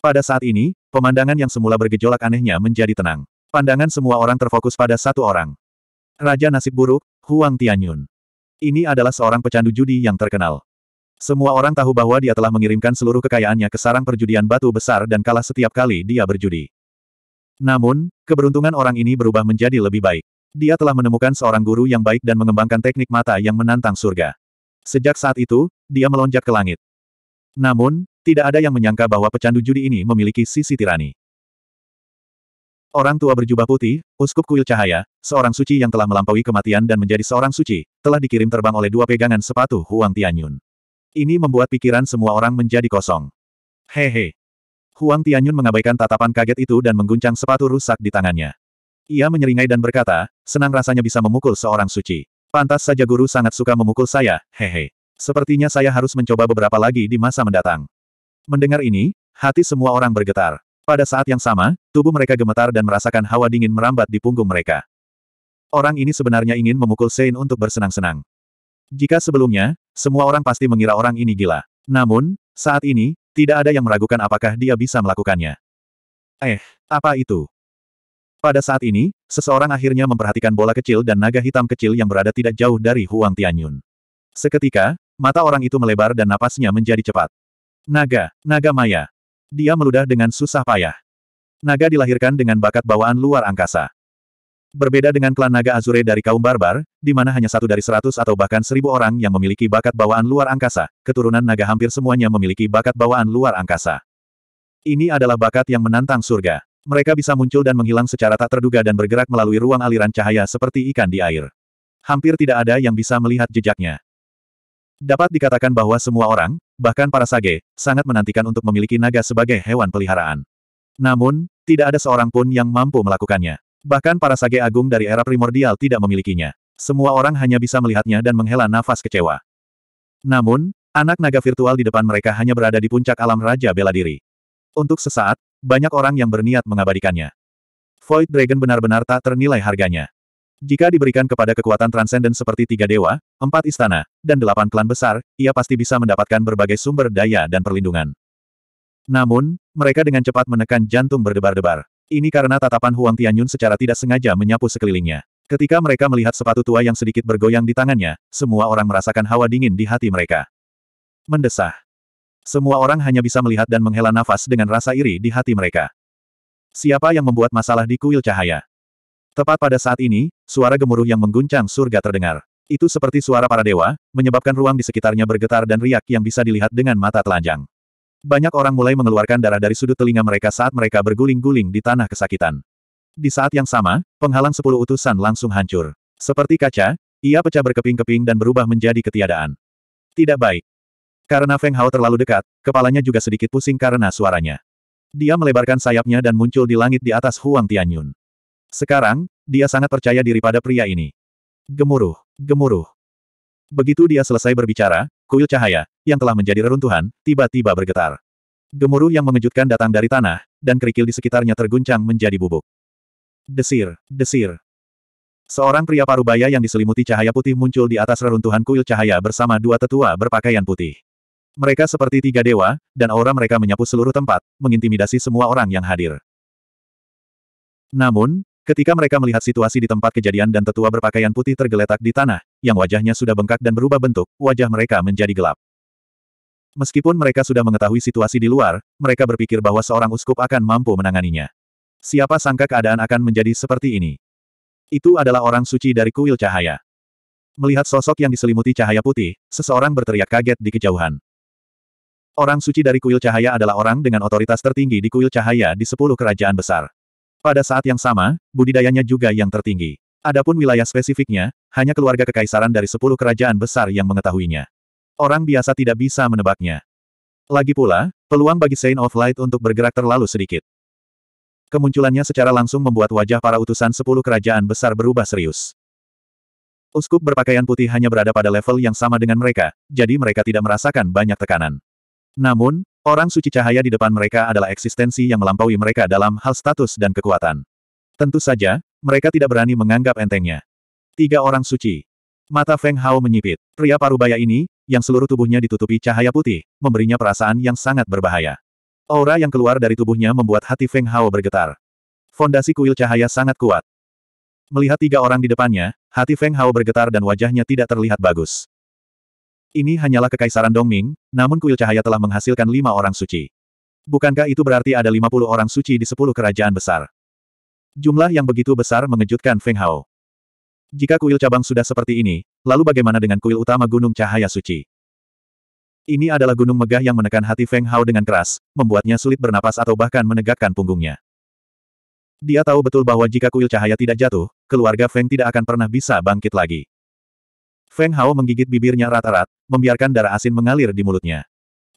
Pada saat ini, pemandangan yang semula bergejolak anehnya menjadi tenang. Pandangan semua orang terfokus pada satu orang. Raja nasib buruk, Huang Tianyun. Ini adalah seorang pecandu judi yang terkenal. Semua orang tahu bahwa dia telah mengirimkan seluruh kekayaannya ke sarang perjudian batu besar dan kalah setiap kali dia berjudi. Namun, keberuntungan orang ini berubah menjadi lebih baik. Dia telah menemukan seorang guru yang baik dan mengembangkan teknik mata yang menantang surga. Sejak saat itu, dia melonjak ke langit. Namun, tidak ada yang menyangka bahwa pecandu judi ini memiliki sisi tirani. Orang tua berjubah putih, uskup kuil cahaya, seorang suci yang telah melampaui kematian dan menjadi seorang suci, telah dikirim terbang oleh dua pegangan sepatu Huang Tianyun. Ini membuat pikiran semua orang menjadi kosong. Hehe. Huang Tianyun mengabaikan tatapan kaget itu dan mengguncang sepatu rusak di tangannya. Ia menyeringai dan berkata, senang rasanya bisa memukul seorang suci. Pantas saja guru sangat suka memukul saya, hehe. Sepertinya saya harus mencoba beberapa lagi di masa mendatang. Mendengar ini, hati semua orang bergetar. Pada saat yang sama, tubuh mereka gemetar dan merasakan hawa dingin merambat di punggung mereka. Orang ini sebenarnya ingin memukul Sein untuk bersenang-senang. Jika sebelumnya, semua orang pasti mengira orang ini gila. Namun, saat ini, tidak ada yang meragukan apakah dia bisa melakukannya. Eh, apa itu? Pada saat ini, seseorang akhirnya memperhatikan bola kecil dan naga hitam kecil yang berada tidak jauh dari Huang Tianyun. Seketika, mata orang itu melebar dan napasnya menjadi cepat. Naga, naga maya. Dia meludah dengan susah payah. Naga dilahirkan dengan bakat bawaan luar angkasa. Berbeda dengan klan naga Azure dari kaum barbar, di mana hanya satu dari seratus atau bahkan seribu orang yang memiliki bakat bawaan luar angkasa, keturunan naga hampir semuanya memiliki bakat bawaan luar angkasa. Ini adalah bakat yang menantang surga. Mereka bisa muncul dan menghilang secara tak terduga dan bergerak melalui ruang aliran cahaya seperti ikan di air. Hampir tidak ada yang bisa melihat jejaknya. Dapat dikatakan bahwa semua orang, Bahkan para sage, sangat menantikan untuk memiliki naga sebagai hewan peliharaan. Namun, tidak ada seorang pun yang mampu melakukannya. Bahkan para sage agung dari era primordial tidak memilikinya. Semua orang hanya bisa melihatnya dan menghela nafas kecewa. Namun, anak naga virtual di depan mereka hanya berada di puncak alam Raja Bela Diri. Untuk sesaat, banyak orang yang berniat mengabadikannya. Void Dragon benar-benar tak ternilai harganya. Jika diberikan kepada kekuatan transenden seperti tiga dewa, empat istana, dan delapan klan besar, ia pasti bisa mendapatkan berbagai sumber daya dan perlindungan. Namun, mereka dengan cepat menekan jantung berdebar-debar. Ini karena tatapan Huang Tianyun secara tidak sengaja menyapu sekelilingnya. Ketika mereka melihat sepatu tua yang sedikit bergoyang di tangannya, semua orang merasakan hawa dingin di hati mereka. Mendesah. Semua orang hanya bisa melihat dan menghela nafas dengan rasa iri di hati mereka. Siapa yang membuat masalah di kuil cahaya? Tepat pada saat ini, suara gemuruh yang mengguncang surga terdengar. Itu seperti suara para dewa, menyebabkan ruang di sekitarnya bergetar dan riak yang bisa dilihat dengan mata telanjang. Banyak orang mulai mengeluarkan darah dari sudut telinga mereka saat mereka berguling-guling di tanah kesakitan. Di saat yang sama, penghalang sepuluh utusan langsung hancur. Seperti kaca, ia pecah berkeping-keping dan berubah menjadi ketiadaan. Tidak baik. Karena Feng Hao terlalu dekat, kepalanya juga sedikit pusing karena suaranya. Dia melebarkan sayapnya dan muncul di langit di atas Huang Tianyun. Sekarang, dia sangat percaya diri pada pria ini. Gemuruh, gemuruh. Begitu dia selesai berbicara, kuil cahaya, yang telah menjadi reruntuhan, tiba-tiba bergetar. Gemuruh yang mengejutkan datang dari tanah, dan kerikil di sekitarnya terguncang menjadi bubuk. Desir, desir. Seorang pria parubaya yang diselimuti cahaya putih muncul di atas reruntuhan kuil cahaya bersama dua tetua berpakaian putih. Mereka seperti tiga dewa, dan aura mereka menyapu seluruh tempat, mengintimidasi semua orang yang hadir. Namun, Ketika mereka melihat situasi di tempat kejadian dan tetua berpakaian putih tergeletak di tanah, yang wajahnya sudah bengkak dan berubah bentuk, wajah mereka menjadi gelap. Meskipun mereka sudah mengetahui situasi di luar, mereka berpikir bahwa seorang uskup akan mampu menanganinya. Siapa sangka keadaan akan menjadi seperti ini? Itu adalah orang suci dari kuil cahaya. Melihat sosok yang diselimuti cahaya putih, seseorang berteriak kaget di kejauhan. Orang suci dari kuil cahaya adalah orang dengan otoritas tertinggi di kuil cahaya di sepuluh kerajaan besar. Pada saat yang sama, budidayanya juga yang tertinggi. Adapun wilayah spesifiknya, hanya keluarga kekaisaran dari sepuluh kerajaan besar yang mengetahuinya. Orang biasa tidak bisa menebaknya. Lagi pula, peluang bagi Saint of Light untuk bergerak terlalu sedikit. Kemunculannya secara langsung membuat wajah para utusan sepuluh kerajaan besar berubah serius. Uskup berpakaian putih hanya berada pada level yang sama dengan mereka, jadi mereka tidak merasakan banyak tekanan. Namun, Orang suci cahaya di depan mereka adalah eksistensi yang melampaui mereka dalam hal status dan kekuatan. Tentu saja, mereka tidak berani menganggap entengnya. Tiga orang suci. Mata Feng Hao menyipit. Pria parubaya ini, yang seluruh tubuhnya ditutupi cahaya putih, memberinya perasaan yang sangat berbahaya. Aura yang keluar dari tubuhnya membuat hati Feng Hao bergetar. Fondasi kuil cahaya sangat kuat. Melihat tiga orang di depannya, hati Feng Hao bergetar dan wajahnya tidak terlihat bagus. Ini hanyalah kekaisaran Dongming, namun kuil cahaya telah menghasilkan lima orang suci. Bukankah itu berarti ada lima puluh orang suci di sepuluh kerajaan besar? Jumlah yang begitu besar mengejutkan Feng Hao. Jika kuil cabang sudah seperti ini, lalu bagaimana dengan kuil utama Gunung Cahaya Suci? Ini adalah gunung megah yang menekan hati Feng Hao dengan keras, membuatnya sulit bernapas atau bahkan menegakkan punggungnya. Dia tahu betul bahwa jika kuil cahaya tidak jatuh, keluarga Feng tidak akan pernah bisa bangkit lagi. Feng Hao menggigit bibirnya rata-rat, membiarkan darah asin mengalir di mulutnya.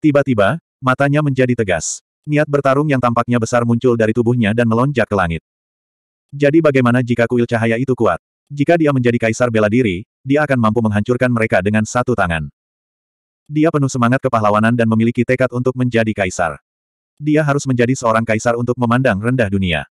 Tiba-tiba, matanya menjadi tegas. Niat bertarung yang tampaknya besar muncul dari tubuhnya dan melonjak ke langit. Jadi bagaimana jika kuil cahaya itu kuat? Jika dia menjadi kaisar bela diri, dia akan mampu menghancurkan mereka dengan satu tangan. Dia penuh semangat kepahlawanan dan memiliki tekad untuk menjadi kaisar. Dia harus menjadi seorang kaisar untuk memandang rendah dunia.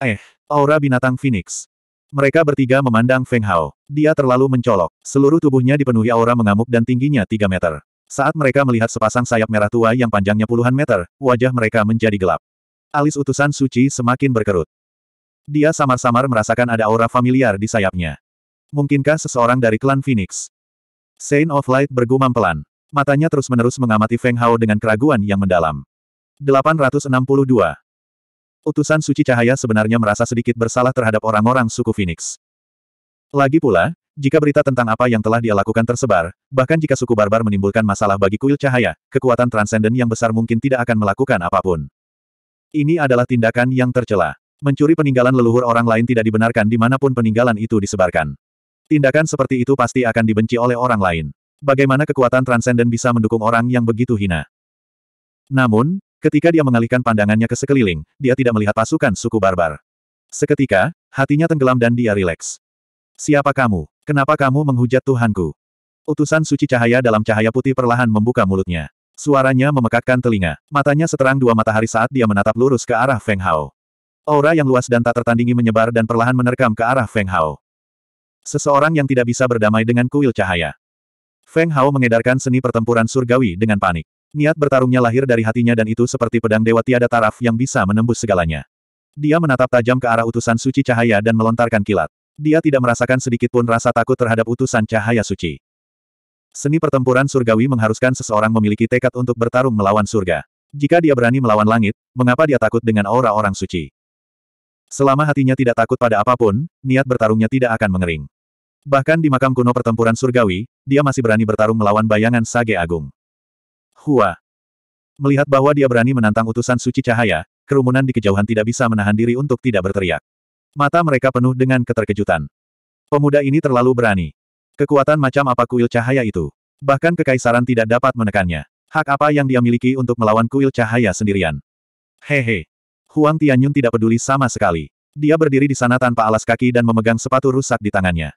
Eh, aura binatang Phoenix. Mereka bertiga memandang Feng Hao. Dia terlalu mencolok. Seluruh tubuhnya dipenuhi aura mengamuk dan tingginya 3 meter. Saat mereka melihat sepasang sayap merah tua yang panjangnya puluhan meter, wajah mereka menjadi gelap. Alis utusan suci semakin berkerut. Dia samar-samar merasakan ada aura familiar di sayapnya. Mungkinkah seseorang dari klan Phoenix? Saint of Light bergumam pelan. Matanya terus-menerus mengamati Feng Hao dengan keraguan yang mendalam. 862 utusan suci cahaya sebenarnya merasa sedikit bersalah terhadap orang-orang suku Phoenix. Lagi pula, jika berita tentang apa yang telah dia lakukan tersebar, bahkan jika suku barbar menimbulkan masalah bagi kuil cahaya, kekuatan transenden yang besar mungkin tidak akan melakukan apapun. Ini adalah tindakan yang tercela. Mencuri peninggalan leluhur orang lain tidak dibenarkan dimanapun peninggalan itu disebarkan. Tindakan seperti itu pasti akan dibenci oleh orang lain. Bagaimana kekuatan transenden bisa mendukung orang yang begitu hina? Namun, Ketika dia mengalihkan pandangannya ke sekeliling, dia tidak melihat pasukan suku barbar. Seketika, hatinya tenggelam dan dia rileks. Siapa kamu? Kenapa kamu menghujat Tuhanku? Utusan suci cahaya dalam cahaya putih perlahan membuka mulutnya. Suaranya memekakkan telinga, matanya seterang dua matahari saat dia menatap lurus ke arah Feng Hao. Aura yang luas dan tak tertandingi menyebar dan perlahan menerkam ke arah Feng Hao. Seseorang yang tidak bisa berdamai dengan kuil cahaya. Feng Hao mengedarkan seni pertempuran surgawi dengan panik. Niat bertarungnya lahir dari hatinya dan itu seperti pedang dewa tiada taraf yang bisa menembus segalanya. Dia menatap tajam ke arah utusan suci cahaya dan melontarkan kilat. Dia tidak merasakan sedikitpun rasa takut terhadap utusan cahaya suci. Seni pertempuran surgawi mengharuskan seseorang memiliki tekad untuk bertarung melawan surga. Jika dia berani melawan langit, mengapa dia takut dengan aura orang suci? Selama hatinya tidak takut pada apapun, niat bertarungnya tidak akan mengering. Bahkan di makam kuno pertempuran surgawi, dia masih berani bertarung melawan bayangan Sage Agung. Hua. Melihat bahwa dia berani menantang utusan suci cahaya, kerumunan di kejauhan tidak bisa menahan diri untuk tidak berteriak. Mata mereka penuh dengan keterkejutan. Pemuda ini terlalu berani. Kekuatan macam apa kuil cahaya itu? Bahkan kekaisaran tidak dapat menekannya. Hak apa yang dia miliki untuk melawan kuil cahaya sendirian? Hehe. Huang Tianyun tidak peduli sama sekali. Dia berdiri di sana tanpa alas kaki dan memegang sepatu rusak di tangannya.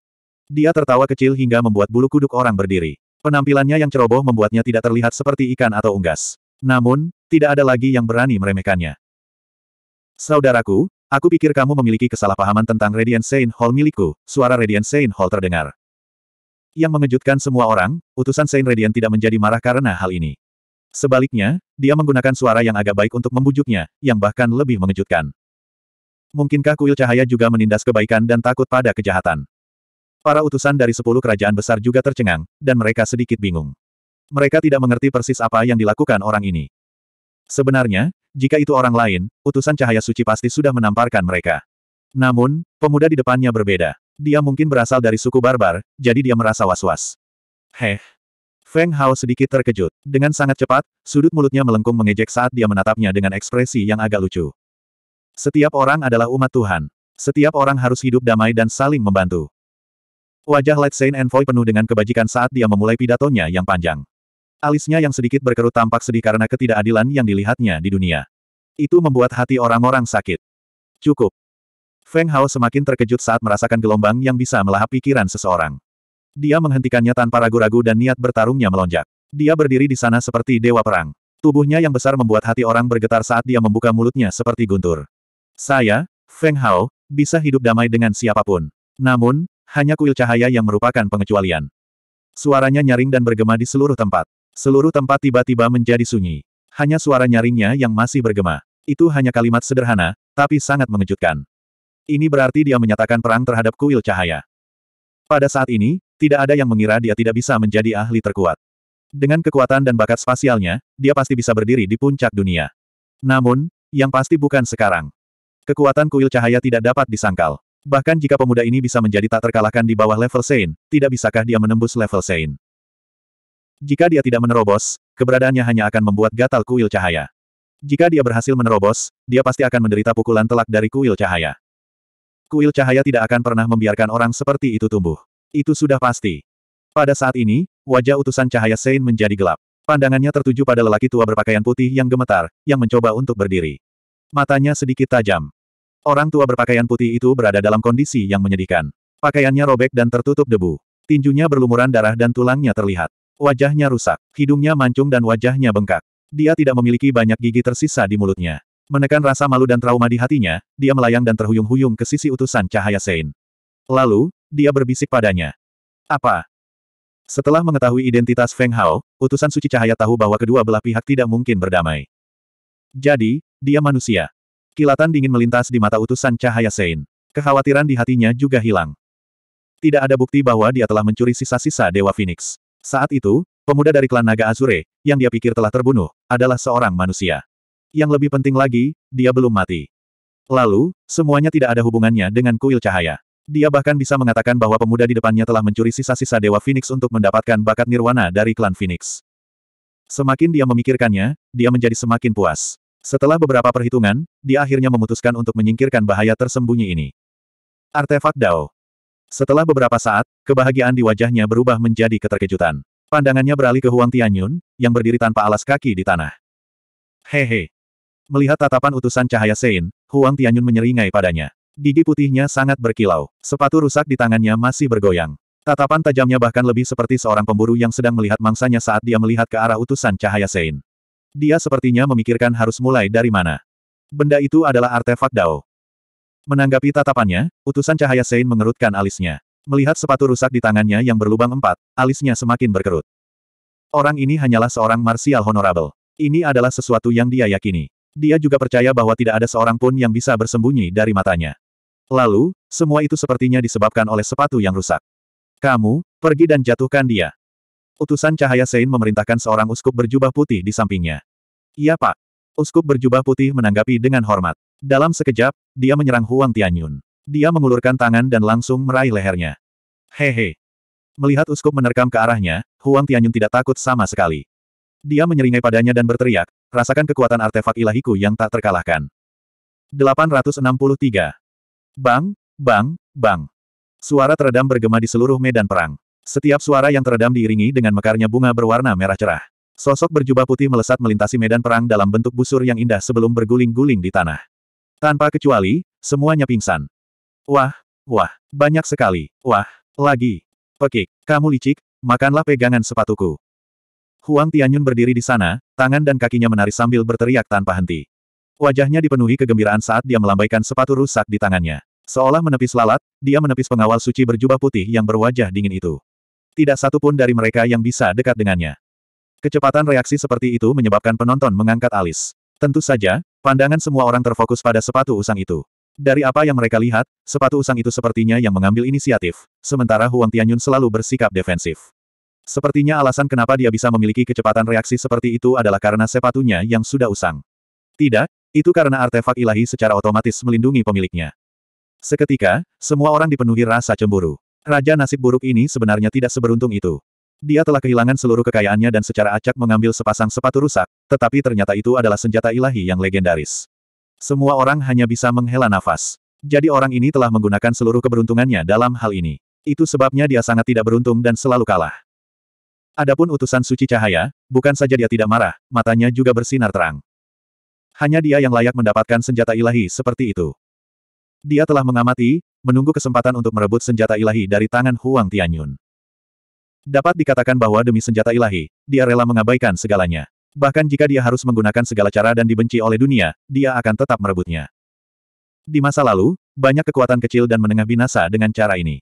Dia tertawa kecil hingga membuat bulu kuduk orang berdiri. Penampilannya yang ceroboh membuatnya tidak terlihat seperti ikan atau unggas. Namun, tidak ada lagi yang berani meremehkannya. Saudaraku, aku pikir kamu memiliki kesalahpahaman tentang Radiant Saint Hall milikku, suara Radiant Saint Hall terdengar. Yang mengejutkan semua orang, utusan Saint Radiant tidak menjadi marah karena hal ini. Sebaliknya, dia menggunakan suara yang agak baik untuk membujuknya, yang bahkan lebih mengejutkan. Mungkinkah kuil cahaya juga menindas kebaikan dan takut pada kejahatan? Para utusan dari sepuluh kerajaan besar juga tercengang, dan mereka sedikit bingung. Mereka tidak mengerti persis apa yang dilakukan orang ini. Sebenarnya, jika itu orang lain, utusan cahaya suci pasti sudah menamparkan mereka. Namun, pemuda di depannya berbeda. Dia mungkin berasal dari suku barbar, jadi dia merasa was-was. Heh. Feng Hao sedikit terkejut. Dengan sangat cepat, sudut mulutnya melengkung mengejek saat dia menatapnya dengan ekspresi yang agak lucu. Setiap orang adalah umat Tuhan. Setiap orang harus hidup damai dan saling membantu. Wajah Light Saint Envoy penuh dengan kebajikan saat dia memulai pidatonya yang panjang. Alisnya yang sedikit berkerut tampak sedih karena ketidakadilan yang dilihatnya di dunia. Itu membuat hati orang-orang sakit. Cukup. Feng Hao semakin terkejut saat merasakan gelombang yang bisa melahap pikiran seseorang. Dia menghentikannya tanpa ragu-ragu dan niat bertarungnya melonjak. Dia berdiri di sana seperti dewa perang. Tubuhnya yang besar membuat hati orang bergetar saat dia membuka mulutnya seperti guntur. Saya, Feng Hao, bisa hidup damai dengan siapapun. Namun, hanya kuil cahaya yang merupakan pengecualian. Suaranya nyaring dan bergema di seluruh tempat. Seluruh tempat tiba-tiba menjadi sunyi. Hanya suara nyaringnya yang masih bergema. Itu hanya kalimat sederhana, tapi sangat mengejutkan. Ini berarti dia menyatakan perang terhadap kuil cahaya. Pada saat ini, tidak ada yang mengira dia tidak bisa menjadi ahli terkuat. Dengan kekuatan dan bakat spasialnya, dia pasti bisa berdiri di puncak dunia. Namun, yang pasti bukan sekarang. Kekuatan kuil cahaya tidak dapat disangkal. Bahkan jika pemuda ini bisa menjadi tak terkalahkan di bawah level Sein, tidak bisakah dia menembus level Sein? Jika dia tidak menerobos, keberadaannya hanya akan membuat gatal kuil cahaya. Jika dia berhasil menerobos, dia pasti akan menderita pukulan telak dari kuil cahaya. Kuil cahaya tidak akan pernah membiarkan orang seperti itu tumbuh. Itu sudah pasti. Pada saat ini, wajah utusan cahaya Sein menjadi gelap. Pandangannya tertuju pada lelaki tua berpakaian putih yang gemetar, yang mencoba untuk berdiri. Matanya sedikit tajam. Orang tua berpakaian putih itu berada dalam kondisi yang menyedihkan. Pakaiannya robek dan tertutup debu. Tinjunya berlumuran darah dan tulangnya terlihat. Wajahnya rusak, hidungnya mancung dan wajahnya bengkak. Dia tidak memiliki banyak gigi tersisa di mulutnya. Menekan rasa malu dan trauma di hatinya, dia melayang dan terhuyung-huyung ke sisi utusan cahaya Sein. Lalu, dia berbisik padanya. Apa? Setelah mengetahui identitas Feng Hao, utusan suci cahaya tahu bahwa kedua belah pihak tidak mungkin berdamai. Jadi, dia manusia. Kilatan dingin melintas di mata utusan cahaya Sein. Kekhawatiran di hatinya juga hilang. Tidak ada bukti bahwa dia telah mencuri sisa-sisa Dewa Phoenix. Saat itu, pemuda dari klan Naga Azure, yang dia pikir telah terbunuh, adalah seorang manusia. Yang lebih penting lagi, dia belum mati. Lalu, semuanya tidak ada hubungannya dengan kuil cahaya. Dia bahkan bisa mengatakan bahwa pemuda di depannya telah mencuri sisa-sisa Dewa Phoenix untuk mendapatkan bakat nirwana dari klan Phoenix. Semakin dia memikirkannya, dia menjadi semakin puas. Setelah beberapa perhitungan, dia akhirnya memutuskan untuk menyingkirkan bahaya tersembunyi ini. Artefak Dao. Setelah beberapa saat, kebahagiaan di wajahnya berubah menjadi keterkejutan. Pandangannya beralih ke Huang Tianyun, yang berdiri tanpa alas kaki di tanah. Hehe. Melihat tatapan utusan cahaya Sein, Huang Tianyun menyeringai padanya. Gigi putihnya sangat berkilau, sepatu rusak di tangannya masih bergoyang. Tatapan tajamnya bahkan lebih seperti seorang pemburu yang sedang melihat mangsanya saat dia melihat ke arah utusan cahaya Sein. Dia sepertinya memikirkan harus mulai dari mana. Benda itu adalah artefak Dao. Menanggapi tatapannya, utusan cahaya Sein mengerutkan alisnya. Melihat sepatu rusak di tangannya yang berlubang empat, alisnya semakin berkerut. Orang ini hanyalah seorang martial honorable. Ini adalah sesuatu yang dia yakini. Dia juga percaya bahwa tidak ada seorang pun yang bisa bersembunyi dari matanya. Lalu, semua itu sepertinya disebabkan oleh sepatu yang rusak. Kamu, pergi dan jatuhkan dia. Utusan cahaya Sein memerintahkan seorang uskup berjubah putih di sampingnya. Iya pak. Uskup berjubah putih menanggapi dengan hormat. Dalam sekejap, dia menyerang Huang Tianyun. Dia mengulurkan tangan dan langsung meraih lehernya. Hehe. Melihat uskup menerkam ke arahnya, Huang Tianyun tidak takut sama sekali. Dia menyeringai padanya dan berteriak, rasakan kekuatan artefak ilahiku yang tak terkalahkan. 863. Bang, bang, bang. Suara teredam bergema di seluruh medan perang. Setiap suara yang teredam diiringi dengan mekarnya bunga berwarna merah cerah. Sosok berjubah putih melesat melintasi medan perang dalam bentuk busur yang indah sebelum berguling-guling di tanah. Tanpa kecuali, semuanya pingsan. Wah, wah, banyak sekali, wah, lagi. Pekik, kamu licik, makanlah pegangan sepatuku. Huang Tianyun berdiri di sana, tangan dan kakinya menari sambil berteriak tanpa henti. Wajahnya dipenuhi kegembiraan saat dia melambaikan sepatu rusak di tangannya. Seolah menepis lalat, dia menepis pengawal suci berjubah putih yang berwajah dingin itu. Tidak satu pun dari mereka yang bisa dekat dengannya. Kecepatan reaksi seperti itu menyebabkan penonton mengangkat alis. Tentu saja, pandangan semua orang terfokus pada sepatu usang itu. Dari apa yang mereka lihat, sepatu usang itu sepertinya yang mengambil inisiatif, sementara Huang Tianyun selalu bersikap defensif. Sepertinya alasan kenapa dia bisa memiliki kecepatan reaksi seperti itu adalah karena sepatunya yang sudah usang. Tidak, itu karena artefak ilahi secara otomatis melindungi pemiliknya. Seketika, semua orang dipenuhi rasa cemburu. Raja nasib buruk ini sebenarnya tidak seberuntung itu. Dia telah kehilangan seluruh kekayaannya dan secara acak mengambil sepasang sepatu rusak, tetapi ternyata itu adalah senjata ilahi yang legendaris. Semua orang hanya bisa menghela nafas. Jadi orang ini telah menggunakan seluruh keberuntungannya dalam hal ini. Itu sebabnya dia sangat tidak beruntung dan selalu kalah. Adapun utusan suci cahaya, bukan saja dia tidak marah, matanya juga bersinar terang. Hanya dia yang layak mendapatkan senjata ilahi seperti itu. Dia telah mengamati, menunggu kesempatan untuk merebut senjata ilahi dari tangan Huang Tianyun. Dapat dikatakan bahwa demi senjata ilahi, dia rela mengabaikan segalanya. Bahkan jika dia harus menggunakan segala cara dan dibenci oleh dunia, dia akan tetap merebutnya. Di masa lalu, banyak kekuatan kecil dan menengah binasa dengan cara ini.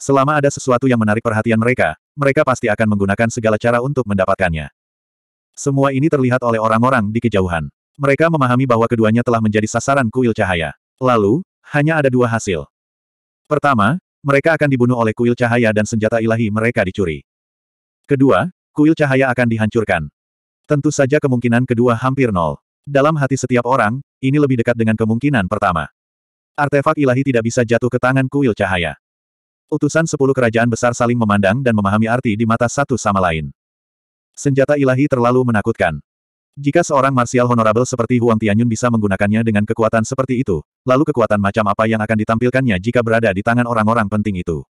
Selama ada sesuatu yang menarik perhatian mereka, mereka pasti akan menggunakan segala cara untuk mendapatkannya. Semua ini terlihat oleh orang-orang di kejauhan. Mereka memahami bahwa keduanya telah menjadi sasaran kuil cahaya. Lalu, hanya ada dua hasil. Pertama, mereka akan dibunuh oleh kuil cahaya dan senjata ilahi mereka dicuri. Kedua, kuil cahaya akan dihancurkan. Tentu saja kemungkinan kedua hampir nol. Dalam hati setiap orang, ini lebih dekat dengan kemungkinan pertama. Artefak ilahi tidak bisa jatuh ke tangan kuil cahaya. Utusan sepuluh kerajaan besar saling memandang dan memahami arti di mata satu sama lain. Senjata ilahi terlalu menakutkan. Jika seorang martial honorable seperti Huang Tianyun bisa menggunakannya dengan kekuatan seperti itu, lalu kekuatan macam apa yang akan ditampilkannya jika berada di tangan orang-orang penting itu?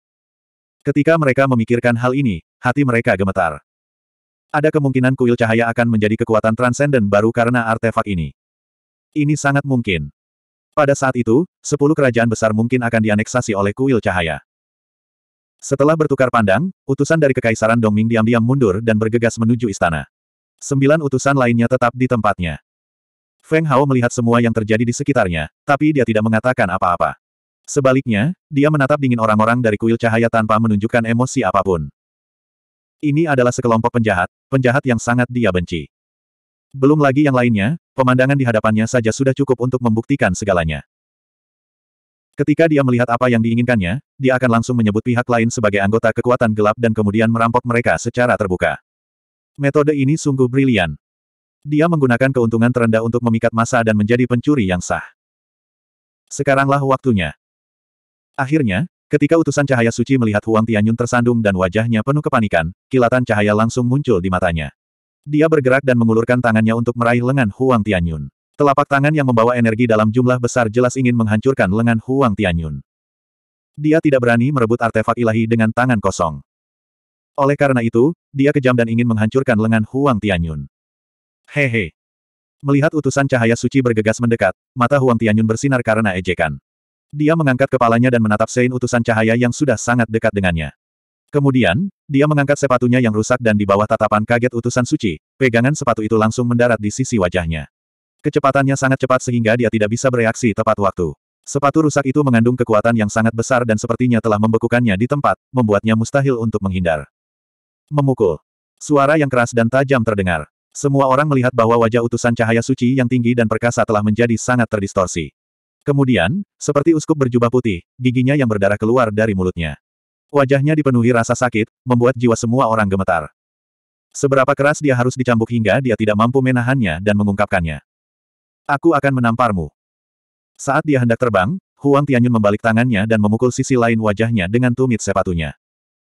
Ketika mereka memikirkan hal ini, hati mereka gemetar. Ada kemungkinan kuil cahaya akan menjadi kekuatan transenden baru karena artefak ini. Ini sangat mungkin. Pada saat itu, sepuluh kerajaan besar mungkin akan dianeksasi oleh kuil cahaya. Setelah bertukar pandang, utusan dari Kekaisaran Dongming diam-diam mundur dan bergegas menuju istana. Sembilan utusan lainnya tetap di tempatnya. Feng Hao melihat semua yang terjadi di sekitarnya, tapi dia tidak mengatakan apa-apa. Sebaliknya, dia menatap dingin orang-orang dari kuil cahaya tanpa menunjukkan emosi apapun. Ini adalah sekelompok penjahat, penjahat yang sangat dia benci. Belum lagi yang lainnya, pemandangan di hadapannya saja sudah cukup untuk membuktikan segalanya. Ketika dia melihat apa yang diinginkannya, dia akan langsung menyebut pihak lain sebagai anggota kekuatan gelap dan kemudian merampok mereka secara terbuka. Metode ini sungguh brilian. Dia menggunakan keuntungan terendah untuk memikat masa dan menjadi pencuri yang sah. Sekaranglah waktunya. Akhirnya, ketika utusan cahaya suci melihat Huang Tianyun tersandung dan wajahnya penuh kepanikan, kilatan cahaya langsung muncul di matanya. Dia bergerak dan mengulurkan tangannya untuk meraih lengan Huang Tianyun. Telapak tangan yang membawa energi dalam jumlah besar jelas ingin menghancurkan lengan Huang Tianyun. Dia tidak berani merebut artefak ilahi dengan tangan kosong. Oleh karena itu, dia kejam dan ingin menghancurkan lengan Huang Tianyun. Hehe. Melihat utusan cahaya suci bergegas mendekat, mata Huang Tianyun bersinar karena ejekan. Dia mengangkat kepalanya dan menatap Sein utusan cahaya yang sudah sangat dekat dengannya. Kemudian, dia mengangkat sepatunya yang rusak dan di bawah tatapan kaget utusan suci, pegangan sepatu itu langsung mendarat di sisi wajahnya. Kecepatannya sangat cepat sehingga dia tidak bisa bereaksi tepat waktu. Sepatu rusak itu mengandung kekuatan yang sangat besar dan sepertinya telah membekukannya di tempat, membuatnya mustahil untuk menghindar. Memukul. Suara yang keras dan tajam terdengar. Semua orang melihat bahwa wajah utusan cahaya suci yang tinggi dan perkasa telah menjadi sangat terdistorsi. Kemudian, seperti uskup berjubah putih, giginya yang berdarah keluar dari mulutnya. Wajahnya dipenuhi rasa sakit, membuat jiwa semua orang gemetar. Seberapa keras dia harus dicambuk hingga dia tidak mampu menahannya dan mengungkapkannya. Aku akan menamparmu. Saat dia hendak terbang, Huang Tianyun membalik tangannya dan memukul sisi lain wajahnya dengan tumit sepatunya.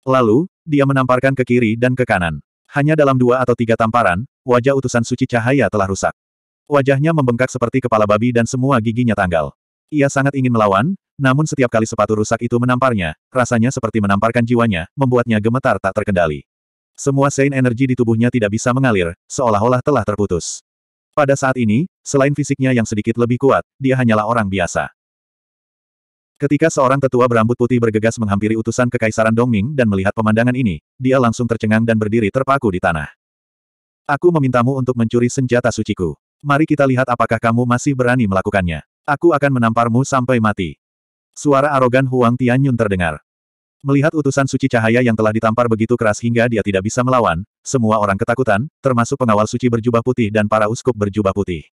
Lalu, dia menamparkan ke kiri dan ke kanan. Hanya dalam dua atau tiga tamparan, wajah utusan suci cahaya telah rusak. Wajahnya membengkak seperti kepala babi dan semua giginya tanggal. Ia sangat ingin melawan, namun setiap kali sepatu rusak itu menamparnya, rasanya seperti menamparkan jiwanya, membuatnya gemetar tak terkendali. Semua sein energi di tubuhnya tidak bisa mengalir, seolah-olah telah terputus. Pada saat ini, selain fisiknya yang sedikit lebih kuat, dia hanyalah orang biasa. Ketika seorang tetua berambut putih bergegas menghampiri utusan Kekaisaran Dongming dan melihat pemandangan ini, dia langsung tercengang dan berdiri terpaku di tanah. Aku memintamu untuk mencuri senjata suciku. Mari kita lihat apakah kamu masih berani melakukannya. Aku akan menamparmu sampai mati. Suara arogan Huang Tianyun terdengar. Melihat utusan suci cahaya yang telah ditampar begitu keras hingga dia tidak bisa melawan, semua orang ketakutan, termasuk pengawal suci berjubah putih dan para uskup berjubah putih.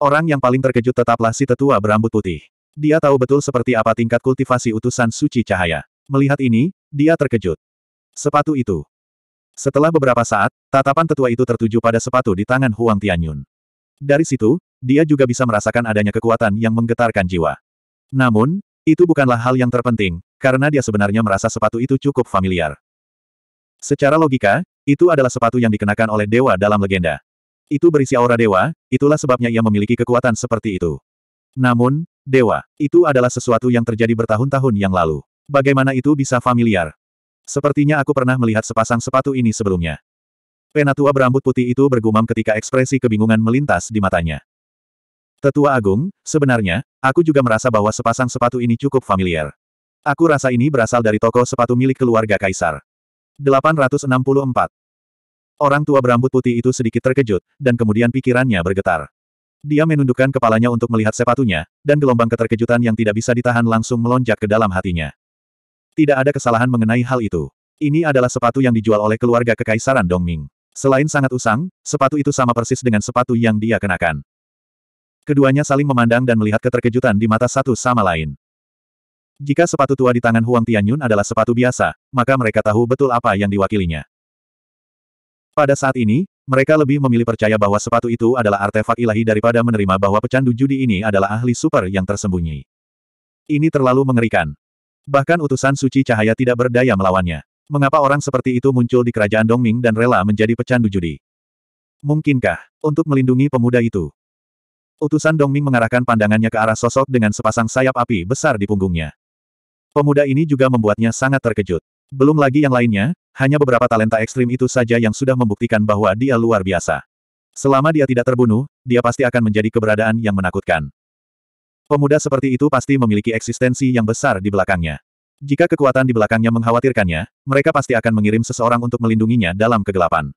Orang yang paling terkejut tetaplah si tetua berambut putih. Dia tahu betul seperti apa tingkat kultivasi utusan suci cahaya. Melihat ini, dia terkejut. Sepatu itu. Setelah beberapa saat, tatapan tetua itu tertuju pada sepatu di tangan Huang Tianyun. Dari situ, dia juga bisa merasakan adanya kekuatan yang menggetarkan jiwa. Namun, itu bukanlah hal yang terpenting, karena dia sebenarnya merasa sepatu itu cukup familiar. Secara logika, itu adalah sepatu yang dikenakan oleh dewa dalam legenda. Itu berisi aura dewa, itulah sebabnya ia memiliki kekuatan seperti itu. Namun, Dewa, itu adalah sesuatu yang terjadi bertahun-tahun yang lalu. Bagaimana itu bisa familiar? Sepertinya aku pernah melihat sepasang sepatu ini sebelumnya. Penatua berambut putih itu bergumam ketika ekspresi kebingungan melintas di matanya. Tetua Agung, sebenarnya, aku juga merasa bahwa sepasang sepatu ini cukup familiar. Aku rasa ini berasal dari toko sepatu milik keluarga Kaisar. 864. Orang tua berambut putih itu sedikit terkejut, dan kemudian pikirannya bergetar. Dia menundukkan kepalanya untuk melihat sepatunya, dan gelombang keterkejutan yang tidak bisa ditahan langsung melonjak ke dalam hatinya. Tidak ada kesalahan mengenai hal itu. Ini adalah sepatu yang dijual oleh keluarga kekaisaran Dongming. Selain sangat usang, sepatu itu sama persis dengan sepatu yang dia kenakan. Keduanya saling memandang dan melihat keterkejutan di mata satu sama lain. Jika sepatu tua di tangan Huang Tianyun adalah sepatu biasa, maka mereka tahu betul apa yang diwakilinya. Pada saat ini, mereka lebih memilih percaya bahwa sepatu itu adalah artefak ilahi daripada menerima bahwa pecandu judi ini adalah ahli super yang tersembunyi. Ini terlalu mengerikan. Bahkan utusan suci cahaya tidak berdaya melawannya. Mengapa orang seperti itu muncul di kerajaan Dongming dan rela menjadi pecandu judi? Mungkinkah untuk melindungi pemuda itu? Utusan Dongming mengarahkan pandangannya ke arah sosok dengan sepasang sayap api besar di punggungnya. Pemuda ini juga membuatnya sangat terkejut. Belum lagi yang lainnya, hanya beberapa talenta ekstrim itu saja yang sudah membuktikan bahwa dia luar biasa. Selama dia tidak terbunuh, dia pasti akan menjadi keberadaan yang menakutkan. Pemuda seperti itu pasti memiliki eksistensi yang besar di belakangnya. Jika kekuatan di belakangnya mengkhawatirkannya, mereka pasti akan mengirim seseorang untuk melindunginya dalam kegelapan.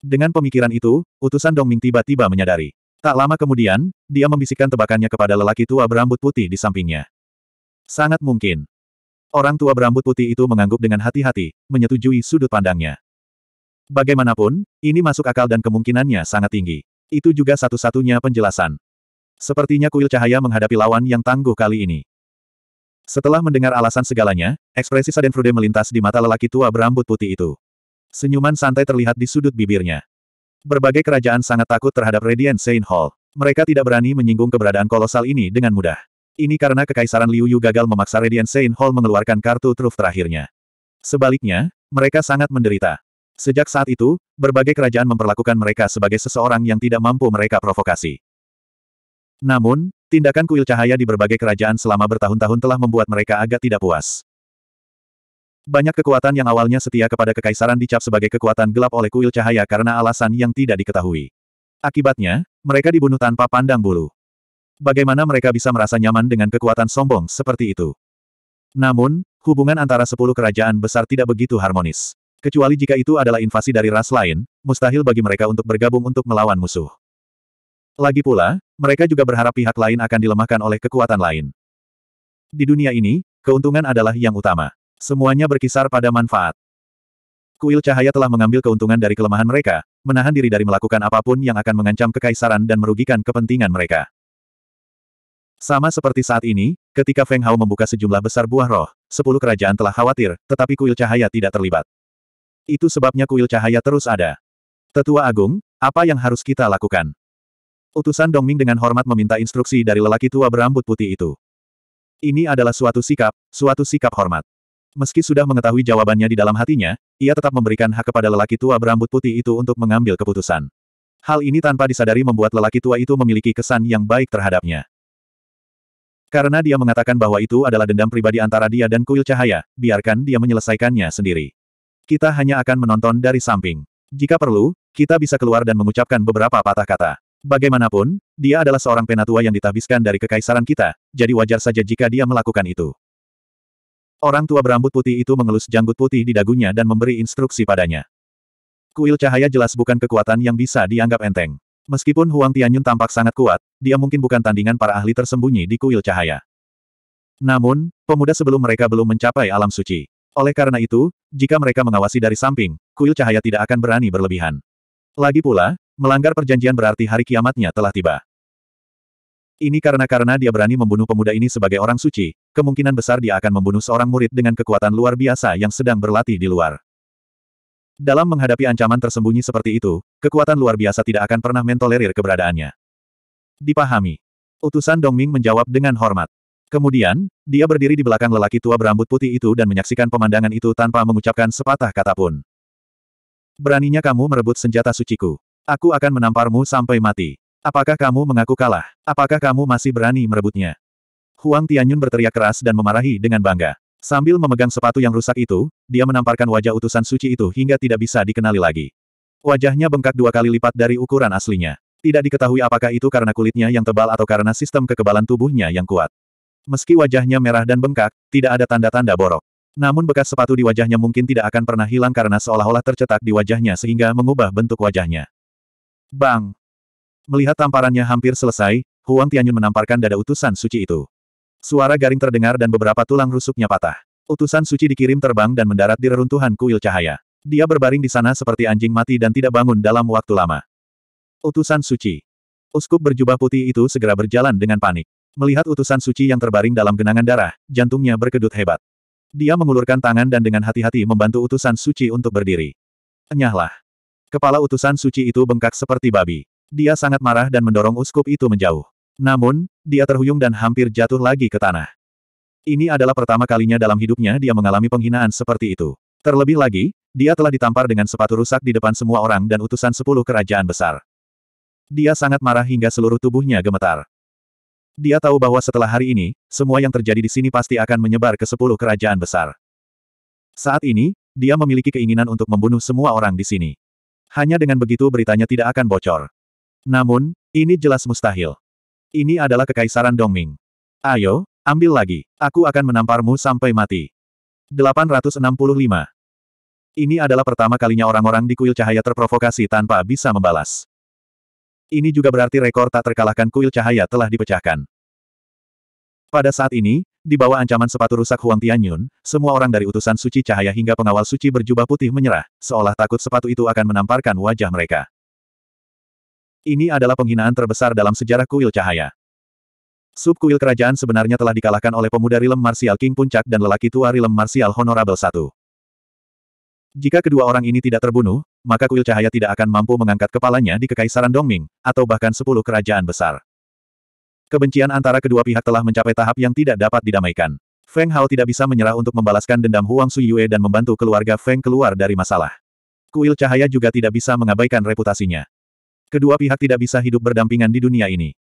Dengan pemikiran itu, utusan Dong Ming tiba-tiba menyadari. Tak lama kemudian, dia membisikkan tebakannya kepada lelaki tua berambut putih di sampingnya. Sangat mungkin, Orang tua berambut putih itu mengangguk dengan hati-hati, menyetujui sudut pandangnya. Bagaimanapun, ini masuk akal dan kemungkinannya sangat tinggi. Itu juga satu-satunya penjelasan. Sepertinya kuil cahaya menghadapi lawan yang tangguh kali ini. Setelah mendengar alasan segalanya, ekspresi Sadenfrude melintas di mata lelaki tua berambut putih itu. Senyuman santai terlihat di sudut bibirnya. Berbagai kerajaan sangat takut terhadap Radiant Saint Hall. Mereka tidak berani menyinggung keberadaan kolosal ini dengan mudah. Ini karena Kekaisaran Liu Yu gagal memaksa Radiant Saint Hall mengeluarkan kartu truf terakhirnya. Sebaliknya, mereka sangat menderita. Sejak saat itu, berbagai kerajaan memperlakukan mereka sebagai seseorang yang tidak mampu mereka provokasi. Namun, tindakan kuil cahaya di berbagai kerajaan selama bertahun-tahun telah membuat mereka agak tidak puas. Banyak kekuatan yang awalnya setia kepada kekaisaran dicap sebagai kekuatan gelap oleh kuil cahaya karena alasan yang tidak diketahui. Akibatnya, mereka dibunuh tanpa pandang bulu. Bagaimana mereka bisa merasa nyaman dengan kekuatan sombong seperti itu? Namun, hubungan antara sepuluh kerajaan besar tidak begitu harmonis. Kecuali jika itu adalah invasi dari ras lain, mustahil bagi mereka untuk bergabung untuk melawan musuh. Lagi pula, mereka juga berharap pihak lain akan dilemahkan oleh kekuatan lain. Di dunia ini, keuntungan adalah yang utama. Semuanya berkisar pada manfaat. Kuil cahaya telah mengambil keuntungan dari kelemahan mereka, menahan diri dari melakukan apapun yang akan mengancam kekaisaran dan merugikan kepentingan mereka. Sama seperti saat ini, ketika Feng Hao membuka sejumlah besar buah roh, sepuluh kerajaan telah khawatir, tetapi kuil cahaya tidak terlibat. Itu sebabnya kuil cahaya terus ada. Tetua Agung, apa yang harus kita lakukan? Utusan Dongming dengan hormat meminta instruksi dari lelaki tua berambut putih itu. Ini adalah suatu sikap, suatu sikap hormat. Meski sudah mengetahui jawabannya di dalam hatinya, ia tetap memberikan hak kepada lelaki tua berambut putih itu untuk mengambil keputusan. Hal ini tanpa disadari membuat lelaki tua itu memiliki kesan yang baik terhadapnya. Karena dia mengatakan bahwa itu adalah dendam pribadi antara dia dan kuil cahaya, biarkan dia menyelesaikannya sendiri. Kita hanya akan menonton dari samping. Jika perlu, kita bisa keluar dan mengucapkan beberapa patah kata. Bagaimanapun, dia adalah seorang penatua yang ditabiskan dari kekaisaran kita, jadi wajar saja jika dia melakukan itu. Orang tua berambut putih itu mengelus janggut putih di dagunya dan memberi instruksi padanya. Kuil cahaya jelas bukan kekuatan yang bisa dianggap enteng. Meskipun Huang Tianyun tampak sangat kuat, dia mungkin bukan tandingan para ahli tersembunyi di kuil cahaya. Namun, pemuda sebelum mereka belum mencapai alam suci. Oleh karena itu, jika mereka mengawasi dari samping, kuil cahaya tidak akan berani berlebihan. Lagi pula, melanggar perjanjian berarti hari kiamatnya telah tiba. Ini karena karena dia berani membunuh pemuda ini sebagai orang suci, kemungkinan besar dia akan membunuh seorang murid dengan kekuatan luar biasa yang sedang berlatih di luar. Dalam menghadapi ancaman tersembunyi seperti itu, kekuatan luar biasa tidak akan pernah mentolerir keberadaannya. Dipahami. Utusan Dongming menjawab dengan hormat. Kemudian, dia berdiri di belakang lelaki tua berambut putih itu dan menyaksikan pemandangan itu tanpa mengucapkan sepatah kata pun. Beraninya kamu merebut senjata suciku. Aku akan menamparmu sampai mati. Apakah kamu mengaku kalah? Apakah kamu masih berani merebutnya? Huang Tianyun berteriak keras dan memarahi dengan bangga. Sambil memegang sepatu yang rusak itu, dia menamparkan wajah utusan suci itu hingga tidak bisa dikenali lagi. Wajahnya bengkak dua kali lipat dari ukuran aslinya. Tidak diketahui apakah itu karena kulitnya yang tebal atau karena sistem kekebalan tubuhnya yang kuat. Meski wajahnya merah dan bengkak, tidak ada tanda-tanda borok. Namun bekas sepatu di wajahnya mungkin tidak akan pernah hilang karena seolah-olah tercetak di wajahnya sehingga mengubah bentuk wajahnya. Bang! Melihat tamparannya hampir selesai, Huang Tianyun menamparkan dada utusan suci itu. Suara garing terdengar dan beberapa tulang rusuknya patah. Utusan suci dikirim terbang dan mendarat di reruntuhan kuil cahaya. Dia berbaring di sana seperti anjing mati dan tidak bangun dalam waktu lama. Utusan suci. Uskup berjubah putih itu segera berjalan dengan panik. Melihat utusan suci yang terbaring dalam genangan darah, jantungnya berkedut hebat. Dia mengulurkan tangan dan dengan hati-hati membantu utusan suci untuk berdiri. Enyahlah. Kepala utusan suci itu bengkak seperti babi. Dia sangat marah dan mendorong uskup itu menjauh. Namun, dia terhuyung dan hampir jatuh lagi ke tanah. Ini adalah pertama kalinya dalam hidupnya dia mengalami penghinaan seperti itu. Terlebih lagi, dia telah ditampar dengan sepatu rusak di depan semua orang dan utusan sepuluh kerajaan besar. Dia sangat marah hingga seluruh tubuhnya gemetar. Dia tahu bahwa setelah hari ini, semua yang terjadi di sini pasti akan menyebar ke sepuluh kerajaan besar. Saat ini, dia memiliki keinginan untuk membunuh semua orang di sini. Hanya dengan begitu beritanya tidak akan bocor. Namun, ini jelas mustahil. Ini adalah kekaisaran Dongming. Ayo, ambil lagi. Aku akan menamparmu sampai mati. 865. Ini adalah pertama kalinya orang-orang di kuil cahaya terprovokasi tanpa bisa membalas. Ini juga berarti rekor tak terkalahkan kuil cahaya telah dipecahkan. Pada saat ini, di bawah ancaman sepatu rusak Huang Tianyun, semua orang dari utusan suci cahaya hingga pengawal suci berjubah putih menyerah, seolah takut sepatu itu akan menamparkan wajah mereka. Ini adalah penghinaan terbesar dalam sejarah kuil cahaya. Subkuil kerajaan sebenarnya telah dikalahkan oleh pemuda Rilem Martial King Puncak dan lelaki tua Rilem Martial Honorable 1. Jika kedua orang ini tidak terbunuh, maka kuil cahaya tidak akan mampu mengangkat kepalanya di Kekaisaran Dongming, atau bahkan sepuluh kerajaan besar. Kebencian antara kedua pihak telah mencapai tahap yang tidak dapat didamaikan. Feng Hao tidak bisa menyerah untuk membalaskan dendam Huang Su Yue dan membantu keluarga Feng keluar dari masalah. Kuil cahaya juga tidak bisa mengabaikan reputasinya. Kedua pihak tidak bisa hidup berdampingan di dunia ini.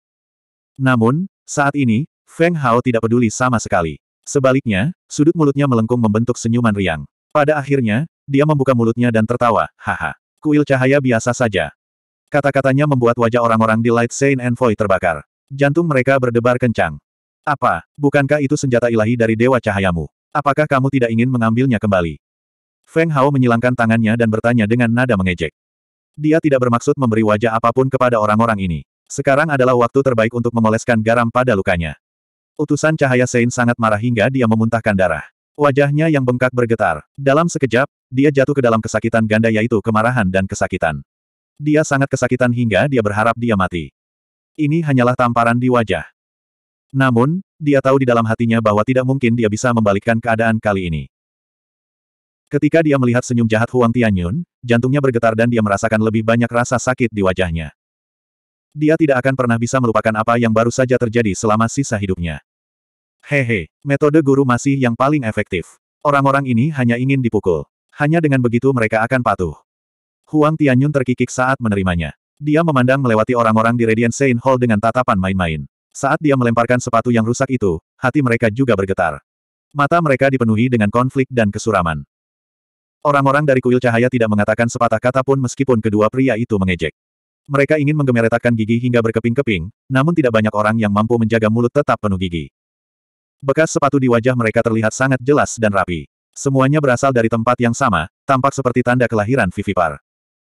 Namun, saat ini, Feng Hao tidak peduli sama sekali. Sebaliknya, sudut mulutnya melengkung membentuk senyuman riang. Pada akhirnya, dia membuka mulutnya dan tertawa, haha. Kuil cahaya biasa saja. Kata-katanya membuat wajah orang-orang di Light Saint Envoy terbakar. Jantung mereka berdebar kencang. Apa, bukankah itu senjata ilahi dari Dewa Cahayamu? Apakah kamu tidak ingin mengambilnya kembali? Feng Hao menyilangkan tangannya dan bertanya dengan nada mengejek. Dia tidak bermaksud memberi wajah apapun kepada orang-orang ini. Sekarang adalah waktu terbaik untuk memoleskan garam pada lukanya. Utusan cahaya Sein sangat marah hingga dia memuntahkan darah. Wajahnya yang bengkak bergetar. Dalam sekejap, dia jatuh ke dalam kesakitan ganda yaitu kemarahan dan kesakitan. Dia sangat kesakitan hingga dia berharap dia mati. Ini hanyalah tamparan di wajah. Namun, dia tahu di dalam hatinya bahwa tidak mungkin dia bisa membalikkan keadaan kali ini. Ketika dia melihat senyum jahat Huang Tianyun, jantungnya bergetar dan dia merasakan lebih banyak rasa sakit di wajahnya. Dia tidak akan pernah bisa melupakan apa yang baru saja terjadi selama sisa hidupnya. Hehe, metode guru masih yang paling efektif. Orang-orang ini hanya ingin dipukul. Hanya dengan begitu mereka akan patuh. Huang Tianyun terkikik saat menerimanya. Dia memandang melewati orang-orang di Radiant Saint Hall dengan tatapan main-main. Saat dia melemparkan sepatu yang rusak itu, hati mereka juga bergetar. Mata mereka dipenuhi dengan konflik dan kesuraman. Orang-orang dari kuil cahaya tidak mengatakan sepatah kata pun meskipun kedua pria itu mengejek. Mereka ingin menggemeretakkan gigi hingga berkeping-keping, namun tidak banyak orang yang mampu menjaga mulut tetap penuh gigi. Bekas sepatu di wajah mereka terlihat sangat jelas dan rapi. Semuanya berasal dari tempat yang sama, tampak seperti tanda kelahiran Vivipar.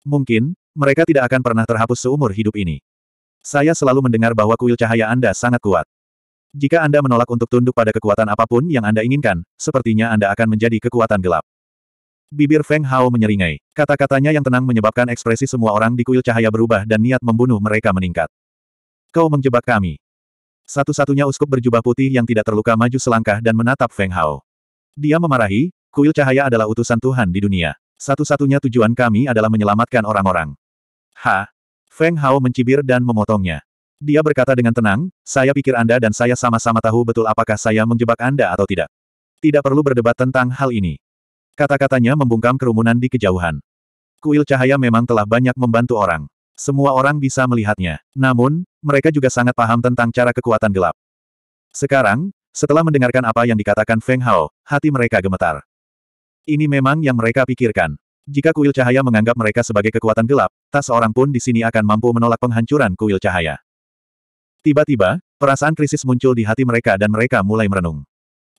Mungkin, mereka tidak akan pernah terhapus seumur hidup ini. Saya selalu mendengar bahwa kuil cahaya Anda sangat kuat. Jika Anda menolak untuk tunduk pada kekuatan apapun yang Anda inginkan, sepertinya Anda akan menjadi kekuatan gelap. Bibir Feng Hao menyeringai. Kata-katanya yang tenang menyebabkan ekspresi semua orang di kuil cahaya berubah dan niat membunuh mereka meningkat. Kau menjebak kami. Satu-satunya uskup berjubah putih yang tidak terluka maju selangkah dan menatap Feng Hao. Dia memarahi, kuil cahaya adalah utusan Tuhan di dunia. Satu-satunya tujuan kami adalah menyelamatkan orang-orang. Ha! Feng Hao mencibir dan memotongnya. Dia berkata dengan tenang, saya pikir Anda dan saya sama-sama tahu betul apakah saya menjebak Anda atau tidak. Tidak perlu berdebat tentang hal ini. Kata-katanya membungkam kerumunan di kejauhan. Kuil cahaya memang telah banyak membantu orang. Semua orang bisa melihatnya. Namun, mereka juga sangat paham tentang cara kekuatan gelap. Sekarang, setelah mendengarkan apa yang dikatakan Feng Hao, hati mereka gemetar. Ini memang yang mereka pikirkan. Jika kuil cahaya menganggap mereka sebagai kekuatan gelap, tak seorang pun di sini akan mampu menolak penghancuran kuil cahaya. Tiba-tiba, perasaan krisis muncul di hati mereka dan mereka mulai merenung.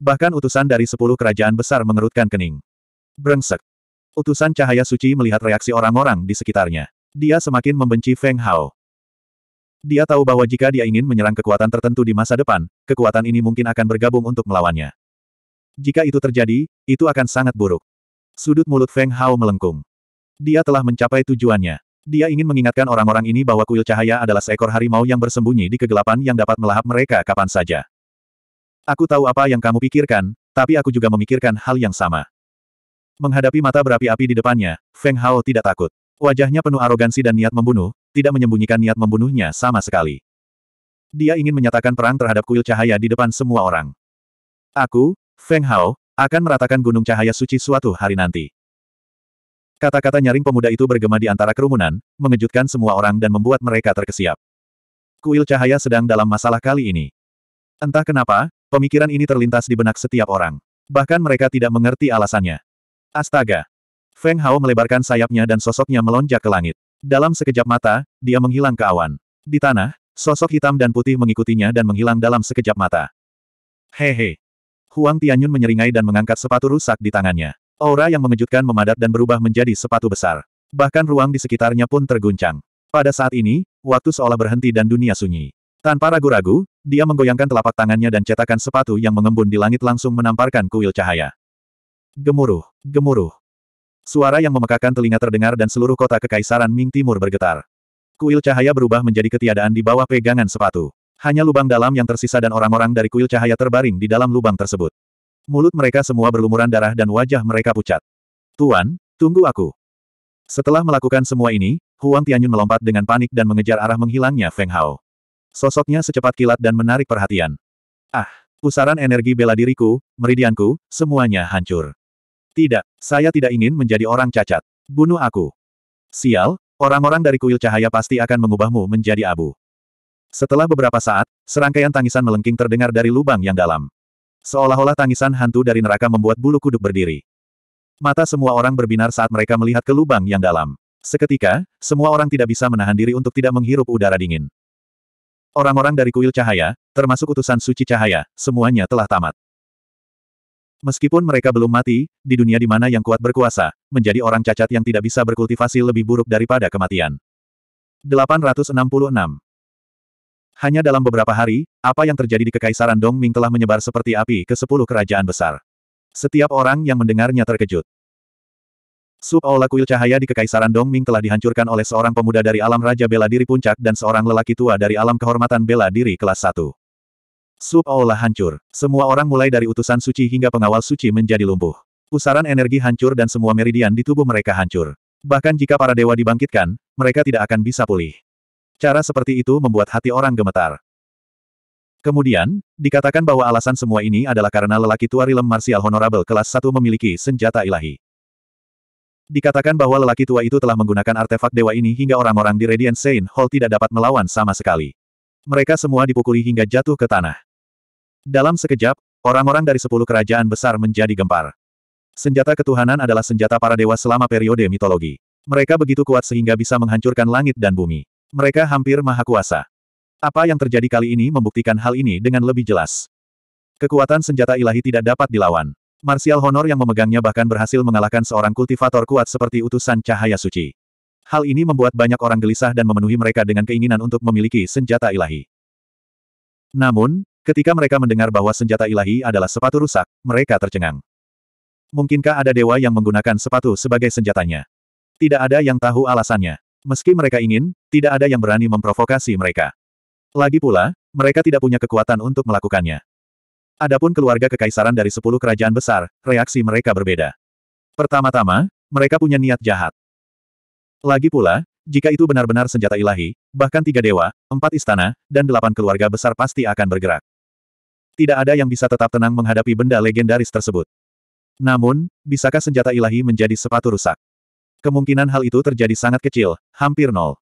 Bahkan utusan dari sepuluh kerajaan besar mengerutkan kening. Brengsek. Utusan cahaya suci melihat reaksi orang-orang di sekitarnya. Dia semakin membenci Feng Hao. Dia tahu bahwa jika dia ingin menyerang kekuatan tertentu di masa depan, kekuatan ini mungkin akan bergabung untuk melawannya. Jika itu terjadi, itu akan sangat buruk. Sudut mulut Feng Hao melengkung. Dia telah mencapai tujuannya. Dia ingin mengingatkan orang-orang ini bahwa kuil cahaya adalah seekor harimau yang bersembunyi di kegelapan yang dapat melahap mereka kapan saja. Aku tahu apa yang kamu pikirkan, tapi aku juga memikirkan hal yang sama. Menghadapi mata berapi-api di depannya, Feng Hao tidak takut. Wajahnya penuh arogansi dan niat membunuh, tidak menyembunyikan niat membunuhnya sama sekali. Dia ingin menyatakan perang terhadap kuil cahaya di depan semua orang. Aku, Feng Hao, akan meratakan gunung cahaya suci suatu hari nanti. Kata-kata nyaring pemuda itu bergema di antara kerumunan, mengejutkan semua orang dan membuat mereka terkesiap. Kuil cahaya sedang dalam masalah kali ini. Entah kenapa, pemikiran ini terlintas di benak setiap orang. Bahkan mereka tidak mengerti alasannya. Astaga! Feng Hao melebarkan sayapnya dan sosoknya melonjak ke langit. Dalam sekejap mata, dia menghilang ke awan. Di tanah, sosok hitam dan putih mengikutinya dan menghilang dalam sekejap mata. Hehe! Huang Tianyun menyeringai dan mengangkat sepatu rusak di tangannya. Aura yang mengejutkan memadat dan berubah menjadi sepatu besar. Bahkan ruang di sekitarnya pun terguncang. Pada saat ini, waktu seolah berhenti dan dunia sunyi. Tanpa ragu-ragu, dia menggoyangkan telapak tangannya dan cetakan sepatu yang mengembun di langit langsung menamparkan kuil cahaya. Gemuruh, gemuruh. Suara yang memekakan telinga terdengar dan seluruh kota kekaisaran Ming Timur bergetar. Kuil cahaya berubah menjadi ketiadaan di bawah pegangan sepatu. Hanya lubang dalam yang tersisa dan orang-orang dari kuil cahaya terbaring di dalam lubang tersebut. Mulut mereka semua berlumuran darah dan wajah mereka pucat. Tuan, tunggu aku. Setelah melakukan semua ini, Huang Tianyun melompat dengan panik dan mengejar arah menghilangnya Feng Hao. Sosoknya secepat kilat dan menarik perhatian. Ah, pusaran energi bela diriku, meridianku, semuanya hancur. Tidak, saya tidak ingin menjadi orang cacat. Bunuh aku. Sial, orang-orang dari kuil cahaya pasti akan mengubahmu menjadi abu. Setelah beberapa saat, serangkaian tangisan melengking terdengar dari lubang yang dalam. Seolah-olah tangisan hantu dari neraka membuat bulu kuduk berdiri. Mata semua orang berbinar saat mereka melihat ke lubang yang dalam. Seketika, semua orang tidak bisa menahan diri untuk tidak menghirup udara dingin. Orang-orang dari kuil cahaya, termasuk utusan suci cahaya, semuanya telah tamat. Meskipun mereka belum mati, di dunia di mana yang kuat berkuasa, menjadi orang cacat yang tidak bisa berkultivasi lebih buruk daripada kematian. 866. Hanya dalam beberapa hari, apa yang terjadi di Kekaisaran Dong Ming telah menyebar seperti api ke sepuluh kerajaan besar. Setiap orang yang mendengarnya terkejut. Sub aula kuil cahaya di Kekaisaran Dong Ming telah dihancurkan oleh seorang pemuda dari alam Raja Bela Diri Puncak dan seorang lelaki tua dari alam kehormatan Bela Diri kelas 1. Sup Paola hancur. Semua orang mulai dari utusan suci hingga pengawal suci menjadi lumpuh. Pusaran energi hancur dan semua meridian di tubuh mereka hancur. Bahkan jika para dewa dibangkitkan, mereka tidak akan bisa pulih. Cara seperti itu membuat hati orang gemetar. Kemudian, dikatakan bahwa alasan semua ini adalah karena lelaki tua Rilem Martial Honorable kelas 1 memiliki senjata ilahi. Dikatakan bahwa lelaki tua itu telah menggunakan artefak dewa ini hingga orang-orang di Radiant Saint Hall tidak dapat melawan sama sekali. Mereka semua dipukuli hingga jatuh ke tanah. Dalam sekejap, orang-orang dari sepuluh kerajaan besar menjadi gempar. Senjata ketuhanan adalah senjata para dewa selama periode mitologi. Mereka begitu kuat sehingga bisa menghancurkan langit dan bumi. Mereka hampir maha kuasa. Apa yang terjadi kali ini membuktikan hal ini dengan lebih jelas. Kekuatan senjata ilahi tidak dapat dilawan. Martial Honor yang memegangnya bahkan berhasil mengalahkan seorang kultivator kuat seperti utusan cahaya suci. Hal ini membuat banyak orang gelisah dan memenuhi mereka dengan keinginan untuk memiliki senjata ilahi. Namun, Ketika mereka mendengar bahwa senjata ilahi adalah sepatu rusak, mereka tercengang. Mungkinkah ada dewa yang menggunakan sepatu sebagai senjatanya? Tidak ada yang tahu alasannya. Meski mereka ingin, tidak ada yang berani memprovokasi mereka. Lagi pula, mereka tidak punya kekuatan untuk melakukannya. Adapun keluarga kekaisaran dari sepuluh kerajaan besar, reaksi mereka berbeda. Pertama-tama, mereka punya niat jahat. Lagi pula, jika itu benar-benar senjata ilahi, bahkan tiga dewa, empat istana, dan delapan keluarga besar pasti akan bergerak. Tidak ada yang bisa tetap tenang menghadapi benda legendaris tersebut. Namun, bisakah senjata ilahi menjadi sepatu rusak? Kemungkinan hal itu terjadi sangat kecil, hampir nol.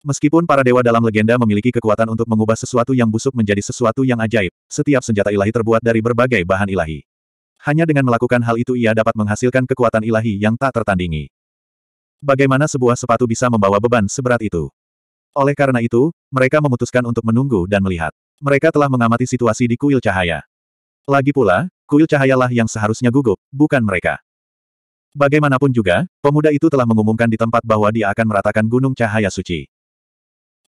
Meskipun para dewa dalam legenda memiliki kekuatan untuk mengubah sesuatu yang busuk menjadi sesuatu yang ajaib, setiap senjata ilahi terbuat dari berbagai bahan ilahi. Hanya dengan melakukan hal itu ia dapat menghasilkan kekuatan ilahi yang tak tertandingi. Bagaimana sebuah sepatu bisa membawa beban seberat itu? Oleh karena itu, mereka memutuskan untuk menunggu dan melihat. Mereka telah mengamati situasi di kuil cahaya. Lagi pula, kuil cahayalah yang seharusnya gugup, bukan mereka. Bagaimanapun juga, pemuda itu telah mengumumkan di tempat bahwa dia akan meratakan gunung cahaya suci.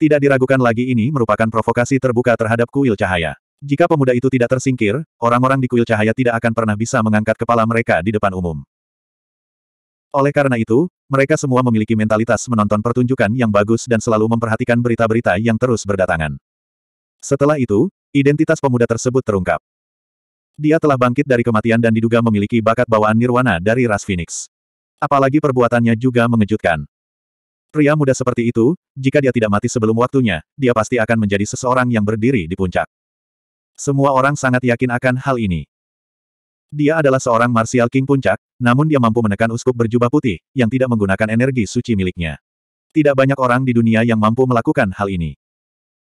Tidak diragukan lagi ini merupakan provokasi terbuka terhadap kuil cahaya. Jika pemuda itu tidak tersingkir, orang-orang di kuil cahaya tidak akan pernah bisa mengangkat kepala mereka di depan umum. Oleh karena itu, mereka semua memiliki mentalitas menonton pertunjukan yang bagus dan selalu memperhatikan berita-berita yang terus berdatangan. Setelah itu, identitas pemuda tersebut terungkap. Dia telah bangkit dari kematian dan diduga memiliki bakat bawaan nirwana dari ras Phoenix. Apalagi perbuatannya juga mengejutkan. Pria muda seperti itu, jika dia tidak mati sebelum waktunya, dia pasti akan menjadi seseorang yang berdiri di puncak. Semua orang sangat yakin akan hal ini. Dia adalah seorang Martial King puncak, namun dia mampu menekan uskup berjubah putih, yang tidak menggunakan energi suci miliknya. Tidak banyak orang di dunia yang mampu melakukan hal ini.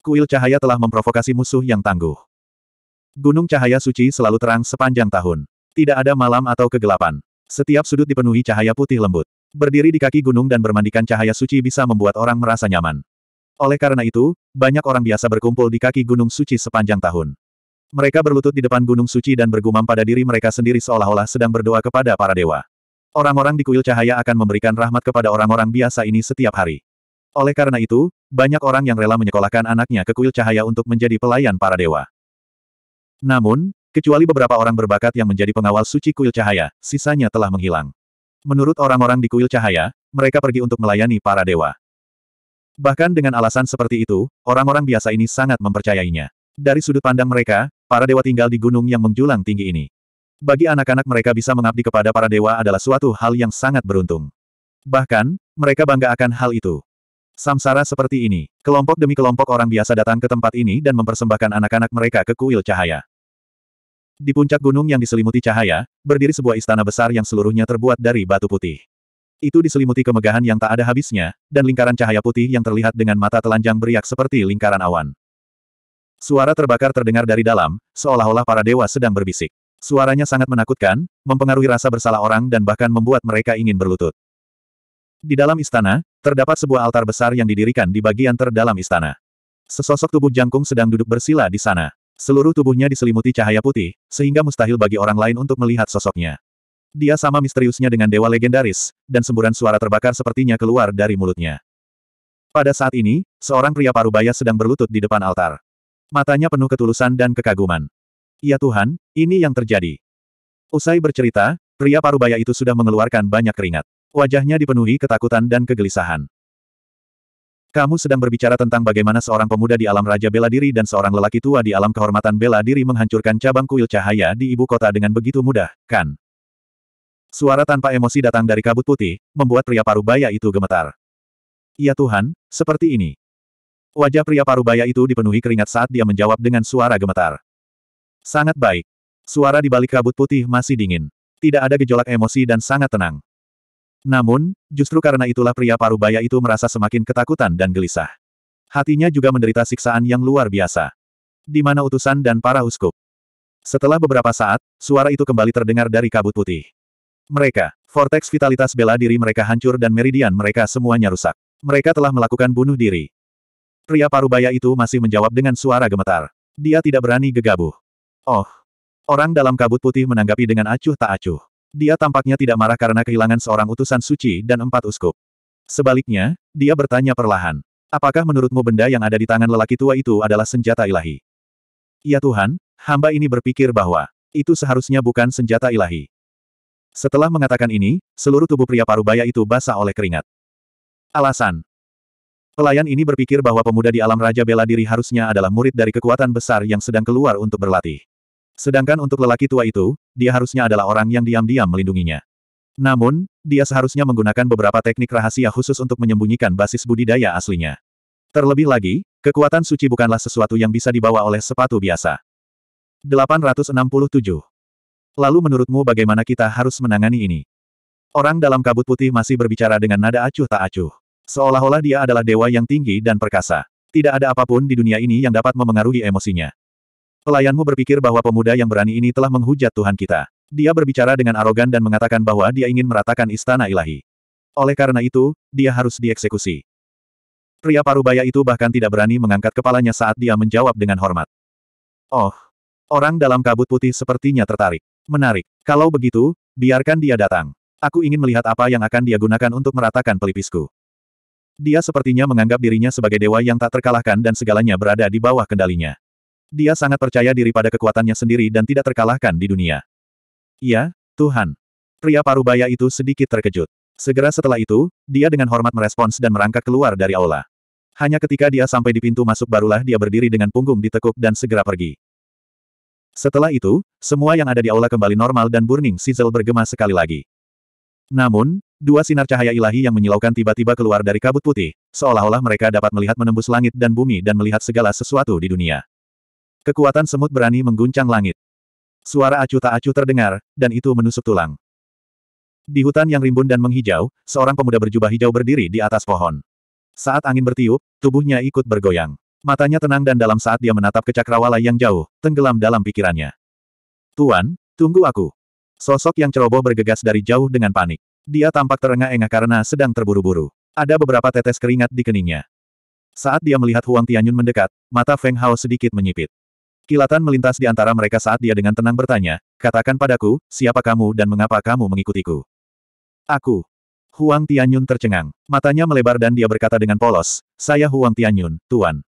Kuil cahaya telah memprovokasi musuh yang tangguh. Gunung cahaya suci selalu terang sepanjang tahun. Tidak ada malam atau kegelapan. Setiap sudut dipenuhi cahaya putih lembut. Berdiri di kaki gunung dan bermandikan cahaya suci bisa membuat orang merasa nyaman. Oleh karena itu, banyak orang biasa berkumpul di kaki gunung suci sepanjang tahun. Mereka berlutut di depan gunung suci dan bergumam pada diri mereka sendiri seolah-olah sedang berdoa kepada para dewa. Orang-orang di kuil cahaya akan memberikan rahmat kepada orang-orang biasa ini setiap hari. Oleh karena itu, banyak orang yang rela menyekolahkan anaknya ke kuil cahaya untuk menjadi pelayan para dewa. Namun, kecuali beberapa orang berbakat yang menjadi pengawal suci kuil cahaya, sisanya telah menghilang. Menurut orang-orang di kuil cahaya, mereka pergi untuk melayani para dewa. Bahkan dengan alasan seperti itu, orang-orang biasa ini sangat mempercayainya. Dari sudut pandang mereka, para dewa tinggal di gunung yang menjulang tinggi ini. Bagi anak-anak mereka bisa mengabdi kepada para dewa adalah suatu hal yang sangat beruntung. Bahkan, mereka bangga akan hal itu. Samsara seperti ini, kelompok demi kelompok orang biasa datang ke tempat ini dan mempersembahkan anak-anak mereka ke kuil cahaya. Di puncak gunung yang diselimuti cahaya, berdiri sebuah istana besar yang seluruhnya terbuat dari batu putih. Itu diselimuti kemegahan yang tak ada habisnya, dan lingkaran cahaya putih yang terlihat dengan mata telanjang beriak seperti lingkaran awan. Suara terbakar terdengar dari dalam, seolah-olah para dewa sedang berbisik. Suaranya sangat menakutkan, mempengaruhi rasa bersalah orang dan bahkan membuat mereka ingin berlutut. Di dalam istana, terdapat sebuah altar besar yang didirikan di bagian terdalam istana. Sesosok tubuh jangkung sedang duduk bersila di sana. Seluruh tubuhnya diselimuti cahaya putih, sehingga mustahil bagi orang lain untuk melihat sosoknya. Dia sama misteriusnya dengan dewa legendaris, dan semburan suara terbakar sepertinya keluar dari mulutnya. Pada saat ini, seorang pria parubaya sedang berlutut di depan altar. Matanya penuh ketulusan dan kekaguman. Ya Tuhan, ini yang terjadi. Usai bercerita, pria parubaya itu sudah mengeluarkan banyak keringat. Wajahnya dipenuhi ketakutan dan kegelisahan. Kamu sedang berbicara tentang bagaimana seorang pemuda di alam raja bela diri dan seorang lelaki tua di alam kehormatan bela diri menghancurkan cabang kuil cahaya di ibu kota dengan begitu mudah, kan? Suara tanpa emosi datang dari kabut putih, membuat pria parubaya itu gemetar. Ya Tuhan, seperti ini. Wajah pria parubaya itu dipenuhi keringat saat dia menjawab dengan suara gemetar. Sangat baik. Suara di balik kabut putih masih dingin. Tidak ada gejolak emosi dan sangat tenang. Namun, justru karena itulah pria parubaya itu merasa semakin ketakutan dan gelisah. Hatinya juga menderita siksaan yang luar biasa. Di mana utusan dan para uskup? Setelah beberapa saat, suara itu kembali terdengar dari kabut putih. Mereka, vortex vitalitas bela diri mereka hancur dan meridian mereka semuanya rusak. Mereka telah melakukan bunuh diri. Pria parubaya itu masih menjawab dengan suara gemetar. Dia tidak berani gegabah. Oh. Orang dalam kabut putih menanggapi dengan acuh tak acuh. Dia tampaknya tidak marah karena kehilangan seorang utusan suci dan empat uskup. Sebaliknya, dia bertanya perlahan. Apakah menurutmu benda yang ada di tangan lelaki tua itu adalah senjata ilahi? Ya Tuhan, hamba ini berpikir bahwa itu seharusnya bukan senjata ilahi. Setelah mengatakan ini, seluruh tubuh pria parubaya itu basah oleh keringat. Alasan. Pelayan ini berpikir bahwa pemuda di alam Raja Bela Diri harusnya adalah murid dari kekuatan besar yang sedang keluar untuk berlatih. Sedangkan untuk lelaki tua itu, dia harusnya adalah orang yang diam-diam melindunginya. Namun, dia seharusnya menggunakan beberapa teknik rahasia khusus untuk menyembunyikan basis budidaya aslinya. Terlebih lagi, kekuatan suci bukanlah sesuatu yang bisa dibawa oleh sepatu biasa. 867. Lalu menurutmu bagaimana kita harus menangani ini? Orang dalam kabut putih masih berbicara dengan nada acuh tak acuh. Seolah-olah dia adalah dewa yang tinggi dan perkasa. Tidak ada apapun di dunia ini yang dapat memengaruhi emosinya. Pelayanmu berpikir bahwa pemuda yang berani ini telah menghujat Tuhan kita. Dia berbicara dengan arogan dan mengatakan bahwa dia ingin meratakan istana ilahi. Oleh karena itu, dia harus dieksekusi. Pria parubaya itu bahkan tidak berani mengangkat kepalanya saat dia menjawab dengan hormat. Oh, orang dalam kabut putih sepertinya tertarik. Menarik. Kalau begitu, biarkan dia datang. Aku ingin melihat apa yang akan dia gunakan untuk meratakan pelipisku. Dia sepertinya menganggap dirinya sebagai dewa yang tak terkalahkan dan segalanya berada di bawah kendalinya. Dia sangat percaya diri pada kekuatannya sendiri dan tidak terkalahkan di dunia. Ya, Tuhan. Pria parubaya itu sedikit terkejut. Segera setelah itu, dia dengan hormat merespons dan merangkak keluar dari aula. Hanya ketika dia sampai di pintu masuk barulah dia berdiri dengan punggung ditekuk dan segera pergi. Setelah itu, semua yang ada di aula kembali normal dan Burning Sizzle bergema sekali lagi. Namun, dua sinar cahaya ilahi yang menyilaukan tiba-tiba keluar dari kabut putih, seolah-olah mereka dapat melihat menembus langit dan bumi dan melihat segala sesuatu di dunia. Kekuatan semut berani mengguncang langit. Suara acuh tak acuh terdengar, dan itu menusuk tulang. Di hutan yang rimbun dan menghijau, seorang pemuda berjubah hijau berdiri di atas pohon. Saat angin bertiup, tubuhnya ikut bergoyang. Matanya tenang dan dalam saat dia menatap ke cakrawala yang jauh, tenggelam dalam pikirannya. Tuan, tunggu aku. Sosok yang ceroboh bergegas dari jauh dengan panik. Dia tampak terengah-engah karena sedang terburu-buru. Ada beberapa tetes keringat di keningnya. Saat dia melihat Huang Tianyun mendekat, mata Feng Hao sedikit menyipit. Kilatan melintas di antara mereka saat dia dengan tenang bertanya, katakan padaku, siapa kamu dan mengapa kamu mengikutiku? Aku. Huang Tianyun tercengang. Matanya melebar dan dia berkata dengan polos, saya Huang Tianyun, Tuan.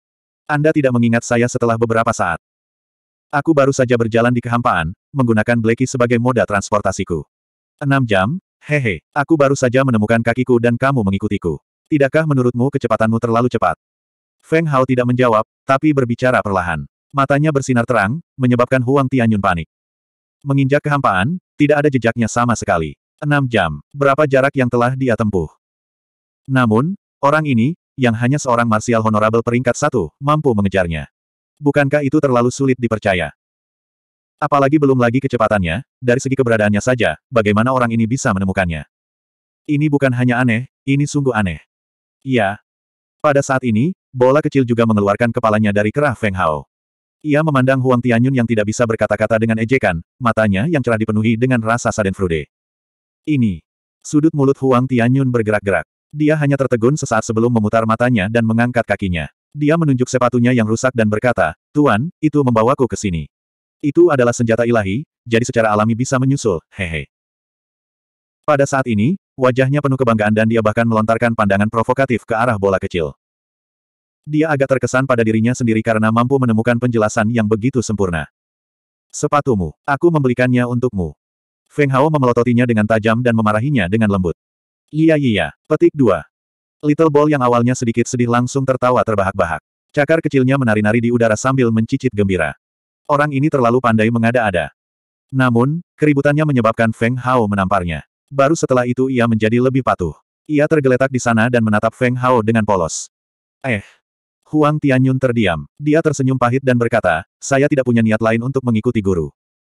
Anda tidak mengingat saya setelah beberapa saat. Aku baru saja berjalan di kehampaan, menggunakan bleki sebagai moda transportasiku. Enam jam? Hehe, aku baru saja menemukan kakiku dan kamu mengikutiku. Tidakkah menurutmu kecepatanmu terlalu cepat? Feng Hao tidak menjawab, tapi berbicara perlahan. Matanya bersinar terang, menyebabkan Huang Tianyun panik. Menginjak kehampaan, tidak ada jejaknya sama sekali. Enam jam, berapa jarak yang telah dia tempuh. Namun, orang ini, yang hanya seorang Martial Honorable peringkat satu, mampu mengejarnya. Bukankah itu terlalu sulit dipercaya? Apalagi belum lagi kecepatannya, dari segi keberadaannya saja, bagaimana orang ini bisa menemukannya. Ini bukan hanya aneh, ini sungguh aneh. Iya. Pada saat ini, bola kecil juga mengeluarkan kepalanya dari kerah Feng Hao. Ia memandang Huang Tianyun yang tidak bisa berkata-kata dengan ejekan, matanya yang cerah dipenuhi dengan rasa sadenfrude. Ini. Sudut mulut Huang Tianyun bergerak-gerak. Dia hanya tertegun sesaat sebelum memutar matanya dan mengangkat kakinya. Dia menunjuk sepatunya yang rusak dan berkata, Tuan, itu membawaku ke sini. Itu adalah senjata ilahi, jadi secara alami bisa menyusul, hehe. Pada saat ini, wajahnya penuh kebanggaan dan dia bahkan melontarkan pandangan provokatif ke arah bola kecil. Dia agak terkesan pada dirinya sendiri karena mampu menemukan penjelasan yang begitu sempurna. Sepatumu, aku membelikannya untukmu. Feng Hao memelototinya dengan tajam dan memarahinya dengan lembut. Iya iya, petik dua. Little Ball yang awalnya sedikit sedih langsung tertawa terbahak-bahak. Cakar kecilnya menari-nari di udara sambil mencicit gembira. Orang ini terlalu pandai mengada-ada. Namun, keributannya menyebabkan Feng Hao menamparnya. Baru setelah itu ia menjadi lebih patuh. Ia tergeletak di sana dan menatap Feng Hao dengan polos. Eh, Huang Tianyun terdiam. Dia tersenyum pahit dan berkata, saya tidak punya niat lain untuk mengikuti guru.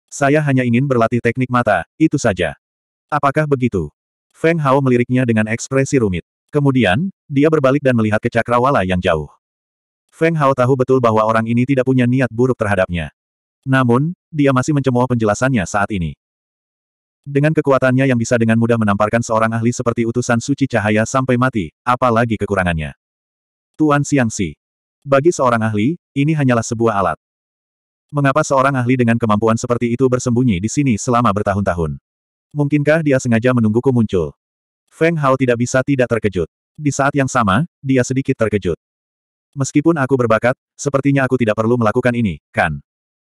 Saya hanya ingin berlatih teknik mata, itu saja. Apakah begitu? Feng Hao meliriknya dengan ekspresi rumit. Kemudian, dia berbalik dan melihat ke cakrawala yang jauh. Feng Hao tahu betul bahwa orang ini tidak punya niat buruk terhadapnya. Namun, dia masih mencemooh penjelasannya saat ini. Dengan kekuatannya yang bisa dengan mudah menamparkan seorang ahli seperti utusan suci cahaya sampai mati, apalagi kekurangannya. Tuan Siangsi, bagi seorang ahli, ini hanyalah sebuah alat. Mengapa seorang ahli dengan kemampuan seperti itu bersembunyi di sini selama bertahun-tahun? Mungkinkah dia sengaja menungguku muncul? Feng Hao tidak bisa tidak terkejut. Di saat yang sama, dia sedikit terkejut. Meskipun aku berbakat, sepertinya aku tidak perlu melakukan ini, kan?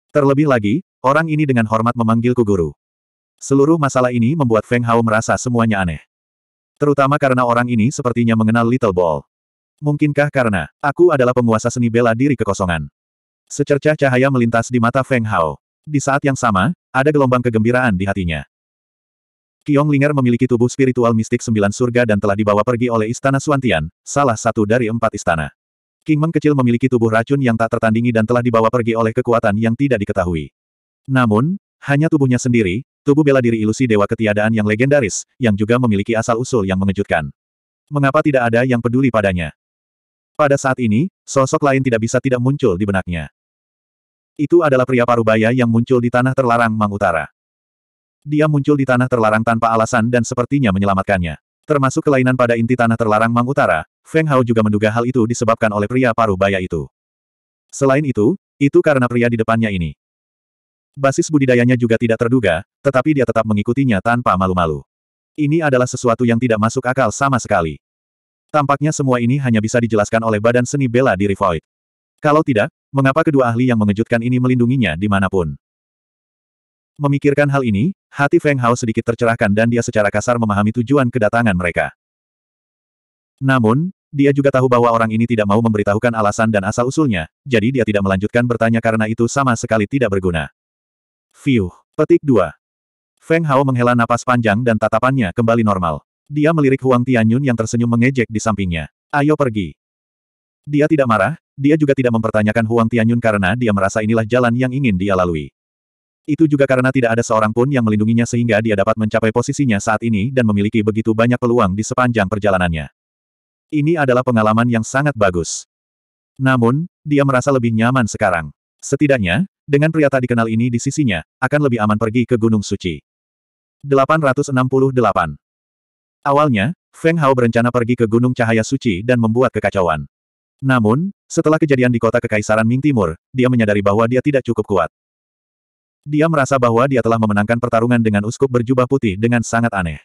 Terlebih lagi, orang ini dengan hormat memanggilku guru. Seluruh masalah ini membuat Feng Hao merasa semuanya aneh. Terutama karena orang ini sepertinya mengenal Little Ball. Mungkinkah karena, aku adalah penguasa seni bela diri kekosongan. Secercah cahaya melintas di mata Feng Hao. Di saat yang sama, ada gelombang kegembiraan di hatinya. Qiong Linger memiliki tubuh spiritual mistik sembilan surga dan telah dibawa pergi oleh Istana Suantian, salah satu dari empat istana. King Meng kecil memiliki tubuh racun yang tak tertandingi dan telah dibawa pergi oleh kekuatan yang tidak diketahui. Namun, hanya tubuhnya sendiri, tubuh bela diri ilusi dewa ketiadaan yang legendaris, yang juga memiliki asal-usul yang mengejutkan. Mengapa tidak ada yang peduli padanya? Pada saat ini, sosok lain tidak bisa tidak muncul di benaknya. Itu adalah pria parubaya yang muncul di tanah terlarang Mang Utara. Dia muncul di tanah terlarang tanpa alasan dan sepertinya menyelamatkannya. Termasuk kelainan pada inti tanah terlarang Mang Utara, Feng Hao juga menduga hal itu disebabkan oleh pria parubaya itu. Selain itu, itu karena pria di depannya ini. Basis budidayanya juga tidak terduga, tetapi dia tetap mengikutinya tanpa malu-malu. Ini adalah sesuatu yang tidak masuk akal sama sekali. Tampaknya semua ini hanya bisa dijelaskan oleh badan seni bela diri Void. Kalau tidak, mengapa kedua ahli yang mengejutkan ini melindunginya dimanapun? Memikirkan hal ini, hati Feng Hao sedikit tercerahkan dan dia secara kasar memahami tujuan kedatangan mereka. Namun, dia juga tahu bahwa orang ini tidak mau memberitahukan alasan dan asal-usulnya, jadi dia tidak melanjutkan bertanya karena itu sama sekali tidak berguna. Fiuh. Petik 2. Feng Hao menghela napas panjang dan tatapannya kembali normal. Dia melirik Huang Tianyun yang tersenyum mengejek di sampingnya. Ayo pergi. Dia tidak marah, dia juga tidak mempertanyakan Huang Tianyun karena dia merasa inilah jalan yang ingin dia lalui. Itu juga karena tidak ada seorang pun yang melindunginya sehingga dia dapat mencapai posisinya saat ini dan memiliki begitu banyak peluang di sepanjang perjalanannya. Ini adalah pengalaman yang sangat bagus. Namun, dia merasa lebih nyaman sekarang. Setidaknya, dengan pria tak dikenal ini di sisinya, akan lebih aman pergi ke Gunung Suci. 868 Awalnya, Feng Hao berencana pergi ke Gunung Cahaya Suci dan membuat kekacauan. Namun, setelah kejadian di kota Kekaisaran Ming Timur, dia menyadari bahwa dia tidak cukup kuat. Dia merasa bahwa dia telah memenangkan pertarungan dengan uskup berjubah putih dengan sangat aneh.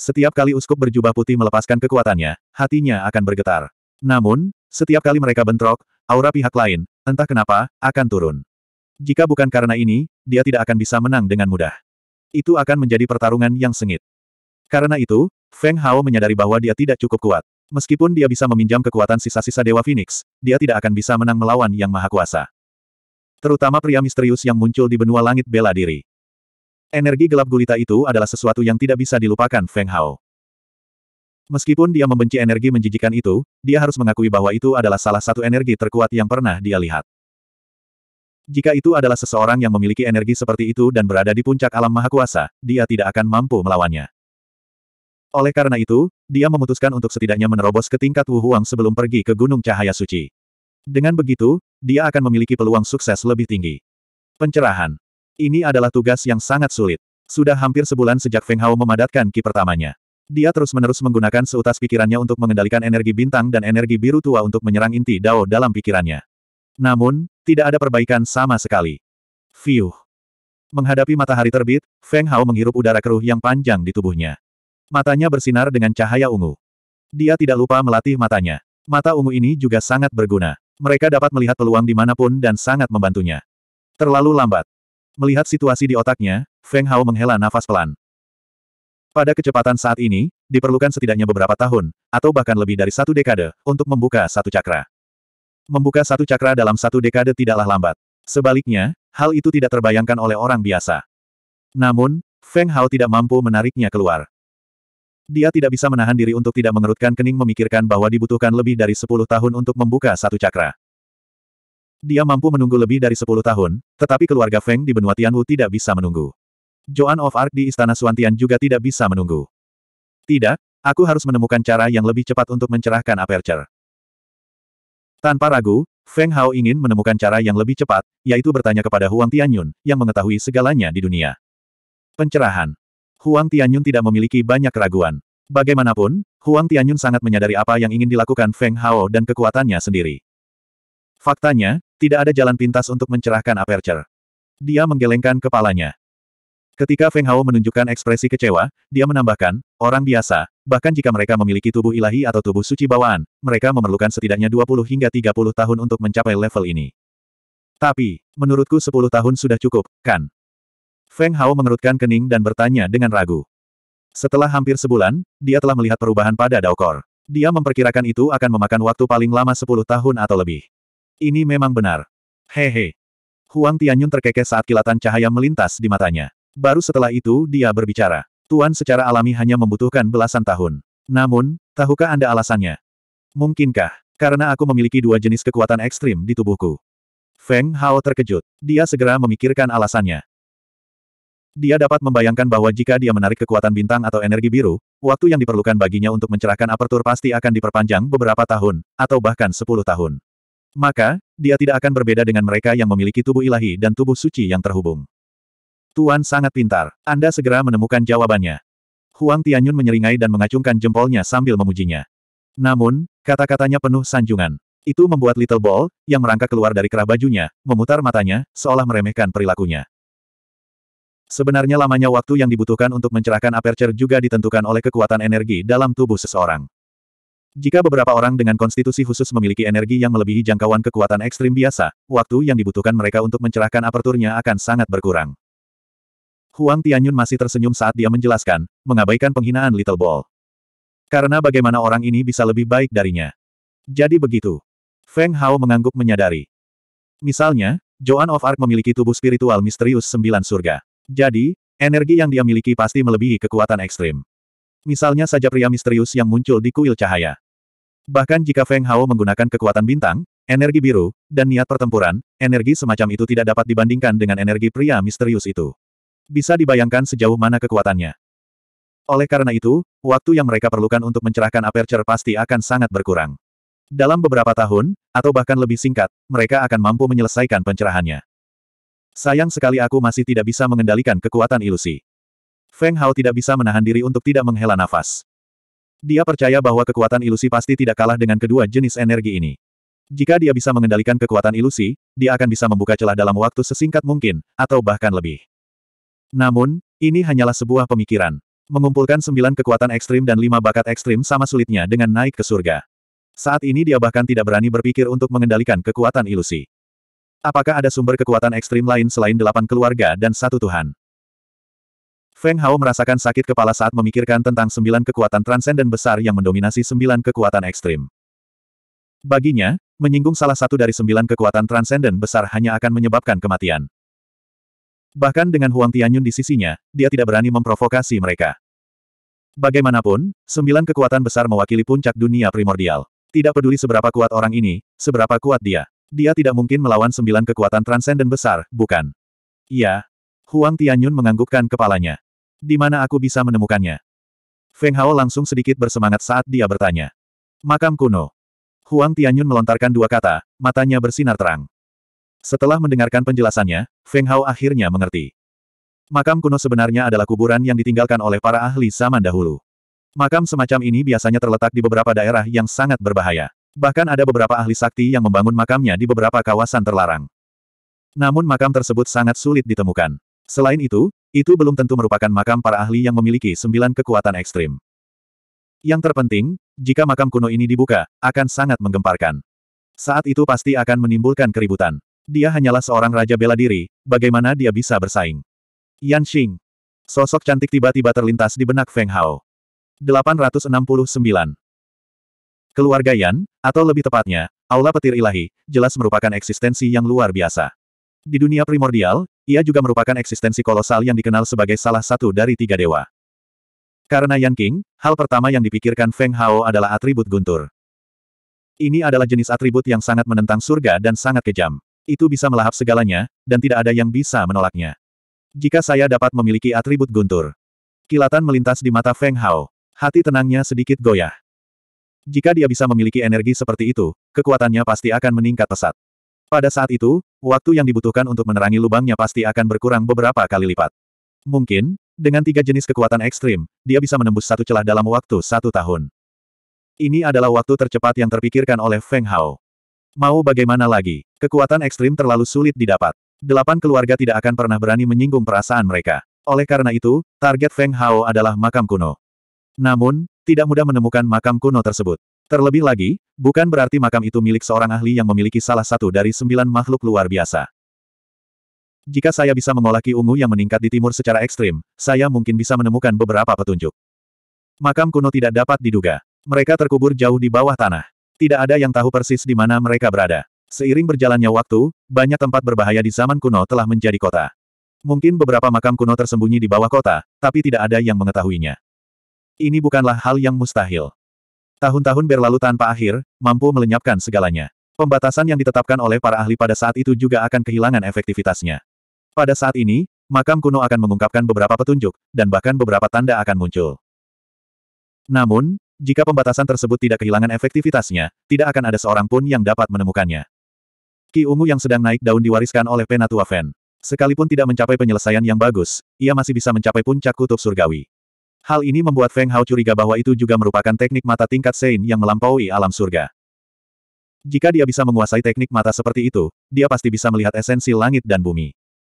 Setiap kali uskup berjubah putih melepaskan kekuatannya, hatinya akan bergetar. Namun, setiap kali mereka bentrok, aura pihak lain, entah kenapa, akan turun. Jika bukan karena ini, dia tidak akan bisa menang dengan mudah. Itu akan menjadi pertarungan yang sengit. Karena itu, Feng Hao menyadari bahwa dia tidak cukup kuat. Meskipun dia bisa meminjam kekuatan sisa-sisa Dewa Phoenix, dia tidak akan bisa menang melawan Yang Maha Kuasa. Terutama pria misterius yang muncul di benua langit bela diri. Energi gelap gulita itu adalah sesuatu yang tidak bisa dilupakan Feng Hao. Meskipun dia membenci energi menjijikan itu, dia harus mengakui bahwa itu adalah salah satu energi terkuat yang pernah dia lihat. Jika itu adalah seseorang yang memiliki energi seperti itu dan berada di puncak alam maha kuasa, dia tidak akan mampu melawannya. Oleh karena itu, dia memutuskan untuk setidaknya menerobos ke tingkat Wuhuang sebelum pergi ke Gunung Cahaya Suci. Dengan begitu, dia akan memiliki peluang sukses lebih tinggi. Pencerahan. Ini adalah tugas yang sangat sulit. Sudah hampir sebulan sejak Feng Hao memadatkan ki pertamanya. Dia terus-menerus menggunakan seutas pikirannya untuk mengendalikan energi bintang dan energi biru tua untuk menyerang inti Dao dalam pikirannya. Namun, tidak ada perbaikan sama sekali. Fiuh. Menghadapi matahari terbit, Feng Hao menghirup udara keruh yang panjang di tubuhnya. Matanya bersinar dengan cahaya ungu. Dia tidak lupa melatih matanya. Mata ungu ini juga sangat berguna. Mereka dapat melihat peluang di dimanapun dan sangat membantunya. Terlalu lambat. Melihat situasi di otaknya, Feng Hao menghela nafas pelan. Pada kecepatan saat ini, diperlukan setidaknya beberapa tahun, atau bahkan lebih dari satu dekade, untuk membuka satu cakra. Membuka satu cakra dalam satu dekade tidaklah lambat. Sebaliknya, hal itu tidak terbayangkan oleh orang biasa. Namun, Feng Hao tidak mampu menariknya keluar. Dia tidak bisa menahan diri untuk tidak mengerutkan kening memikirkan bahwa dibutuhkan lebih dari sepuluh tahun untuk membuka satu cakra. Dia mampu menunggu lebih dari sepuluh tahun, tetapi keluarga Feng di benua Tianwu tidak bisa menunggu. Joan of Arc di Istana Suantian juga tidak bisa menunggu. Tidak, aku harus menemukan cara yang lebih cepat untuk mencerahkan aperture. Tanpa ragu, Feng Hao ingin menemukan cara yang lebih cepat, yaitu bertanya kepada Huang Tianyun, yang mengetahui segalanya di dunia. Pencerahan Huang Tianyun tidak memiliki banyak keraguan. Bagaimanapun, Huang Tianyun sangat menyadari apa yang ingin dilakukan Feng Hao dan kekuatannya sendiri. Faktanya, tidak ada jalan pintas untuk mencerahkan aperture. Dia menggelengkan kepalanya. Ketika Feng Hao menunjukkan ekspresi kecewa, dia menambahkan, orang biasa, bahkan jika mereka memiliki tubuh ilahi atau tubuh suci bawaan, mereka memerlukan setidaknya 20 hingga 30 tahun untuk mencapai level ini. Tapi, menurutku 10 tahun sudah cukup, kan? Feng Hao mengerutkan kening dan bertanya dengan ragu. Setelah hampir sebulan, dia telah melihat perubahan pada Daokor. Dia memperkirakan itu akan memakan waktu paling lama 10 tahun atau lebih. Ini memang benar. Hehe. Huang Tianyun terkekeh saat kilatan cahaya melintas di matanya. Baru setelah itu dia berbicara. Tuan secara alami hanya membutuhkan belasan tahun. Namun, tahukah Anda alasannya? Mungkinkah? Karena aku memiliki dua jenis kekuatan ekstrim di tubuhku. Feng Hao terkejut. Dia segera memikirkan alasannya. Dia dapat membayangkan bahwa jika dia menarik kekuatan bintang atau energi biru, waktu yang diperlukan baginya untuk mencerahkan apertur pasti akan diperpanjang beberapa tahun, atau bahkan sepuluh tahun. Maka, dia tidak akan berbeda dengan mereka yang memiliki tubuh ilahi dan tubuh suci yang terhubung. Tuan sangat pintar. Anda segera menemukan jawabannya. Huang Tianyun menyeringai dan mengacungkan jempolnya sambil memujinya. Namun, kata-katanya penuh sanjungan. Itu membuat Little Ball, yang merangkak keluar dari kerah bajunya, memutar matanya, seolah meremehkan perilakunya. Sebenarnya lamanya waktu yang dibutuhkan untuk mencerahkan aperture juga ditentukan oleh kekuatan energi dalam tubuh seseorang. Jika beberapa orang dengan konstitusi khusus memiliki energi yang melebihi jangkauan kekuatan ekstrim biasa, waktu yang dibutuhkan mereka untuk mencerahkan aperturnya akan sangat berkurang. Huang Tianyun masih tersenyum saat dia menjelaskan, mengabaikan penghinaan Little Ball. Karena bagaimana orang ini bisa lebih baik darinya. Jadi begitu. Feng Hao mengangguk menyadari. Misalnya, Joan of Arc memiliki tubuh spiritual misterius sembilan surga. Jadi, energi yang dia miliki pasti melebihi kekuatan ekstrim. Misalnya saja pria misterius yang muncul di kuil cahaya. Bahkan jika Feng Hao menggunakan kekuatan bintang, energi biru, dan niat pertempuran, energi semacam itu tidak dapat dibandingkan dengan energi pria misterius itu. Bisa dibayangkan sejauh mana kekuatannya. Oleh karena itu, waktu yang mereka perlukan untuk mencerahkan aperture pasti akan sangat berkurang. Dalam beberapa tahun, atau bahkan lebih singkat, mereka akan mampu menyelesaikan pencerahannya. Sayang sekali aku masih tidak bisa mengendalikan kekuatan ilusi. Feng Hao tidak bisa menahan diri untuk tidak menghela nafas. Dia percaya bahwa kekuatan ilusi pasti tidak kalah dengan kedua jenis energi ini. Jika dia bisa mengendalikan kekuatan ilusi, dia akan bisa membuka celah dalam waktu sesingkat mungkin, atau bahkan lebih. Namun, ini hanyalah sebuah pemikiran. Mengumpulkan sembilan kekuatan ekstrim dan lima bakat ekstrim sama sulitnya dengan naik ke surga. Saat ini dia bahkan tidak berani berpikir untuk mengendalikan kekuatan ilusi. Apakah ada sumber kekuatan ekstrim lain selain delapan keluarga dan satu Tuhan? Feng Hao merasakan sakit kepala saat memikirkan tentang sembilan kekuatan transenden besar yang mendominasi sembilan kekuatan ekstrim. Baginya, menyinggung salah satu dari sembilan kekuatan transenden besar hanya akan menyebabkan kematian. Bahkan dengan Huang Tianyun di sisinya, dia tidak berani memprovokasi mereka. Bagaimanapun, sembilan kekuatan besar mewakili puncak dunia primordial. Tidak peduli seberapa kuat orang ini, seberapa kuat dia. Dia tidak mungkin melawan sembilan kekuatan transenden besar, bukan? Iya. Huang Tianyun menganggukkan kepalanya. Di mana aku bisa menemukannya? Feng Hao langsung sedikit bersemangat saat dia bertanya. Makam kuno. Huang Tianyun melontarkan dua kata, matanya bersinar terang. Setelah mendengarkan penjelasannya, Feng Hao akhirnya mengerti. Makam kuno sebenarnya adalah kuburan yang ditinggalkan oleh para ahli zaman dahulu. Makam semacam ini biasanya terletak di beberapa daerah yang sangat berbahaya. Bahkan ada beberapa ahli sakti yang membangun makamnya di beberapa kawasan terlarang. Namun makam tersebut sangat sulit ditemukan. Selain itu, itu belum tentu merupakan makam para ahli yang memiliki sembilan kekuatan ekstrim. Yang terpenting, jika makam kuno ini dibuka, akan sangat menggemparkan. Saat itu pasti akan menimbulkan keributan. Dia hanyalah seorang raja bela diri, bagaimana dia bisa bersaing? Yan Xing. Sosok cantik tiba-tiba terlintas di benak Feng Hao. 869. Keluarga Yan, atau lebih tepatnya, Aula Petir Ilahi, jelas merupakan eksistensi yang luar biasa. Di dunia primordial, ia juga merupakan eksistensi kolosal yang dikenal sebagai salah satu dari tiga dewa. Karena Yan King, hal pertama yang dipikirkan Feng Hao adalah atribut guntur. Ini adalah jenis atribut yang sangat menentang surga dan sangat kejam. Itu bisa melahap segalanya, dan tidak ada yang bisa menolaknya. Jika saya dapat memiliki atribut guntur. Kilatan melintas di mata Feng Hao. Hati tenangnya sedikit goyah. Jika dia bisa memiliki energi seperti itu, kekuatannya pasti akan meningkat pesat. Pada saat itu, waktu yang dibutuhkan untuk menerangi lubangnya pasti akan berkurang beberapa kali lipat. Mungkin, dengan tiga jenis kekuatan ekstrim, dia bisa menembus satu celah dalam waktu satu tahun. Ini adalah waktu tercepat yang terpikirkan oleh Feng Hao. Mau bagaimana lagi, kekuatan ekstrim terlalu sulit didapat. Delapan keluarga tidak akan pernah berani menyinggung perasaan mereka. Oleh karena itu, target Feng Hao adalah makam kuno. Namun, tidak mudah menemukan makam kuno tersebut. Terlebih lagi, bukan berarti makam itu milik seorang ahli yang memiliki salah satu dari sembilan makhluk luar biasa. Jika saya bisa mengolah ki ungu yang meningkat di timur secara ekstrim, saya mungkin bisa menemukan beberapa petunjuk. Makam kuno tidak dapat diduga. Mereka terkubur jauh di bawah tanah. Tidak ada yang tahu persis di mana mereka berada. Seiring berjalannya waktu, banyak tempat berbahaya di zaman kuno telah menjadi kota. Mungkin beberapa makam kuno tersembunyi di bawah kota, tapi tidak ada yang mengetahuinya. Ini bukanlah hal yang mustahil. Tahun-tahun berlalu tanpa akhir, mampu melenyapkan segalanya. Pembatasan yang ditetapkan oleh para ahli pada saat itu juga akan kehilangan efektivitasnya. Pada saat ini, makam kuno akan mengungkapkan beberapa petunjuk, dan bahkan beberapa tanda akan muncul. Namun, jika pembatasan tersebut tidak kehilangan efektivitasnya, tidak akan ada seorang pun yang dapat menemukannya. Ki ungu yang sedang naik daun diwariskan oleh Penatua Fen. Sekalipun tidak mencapai penyelesaian yang bagus, ia masih bisa mencapai puncak kutub surgawi. Hal ini membuat Feng Hao curiga bahwa itu juga merupakan teknik mata tingkat Sein yang melampaui alam surga. Jika dia bisa menguasai teknik mata seperti itu, dia pasti bisa melihat esensi langit dan bumi.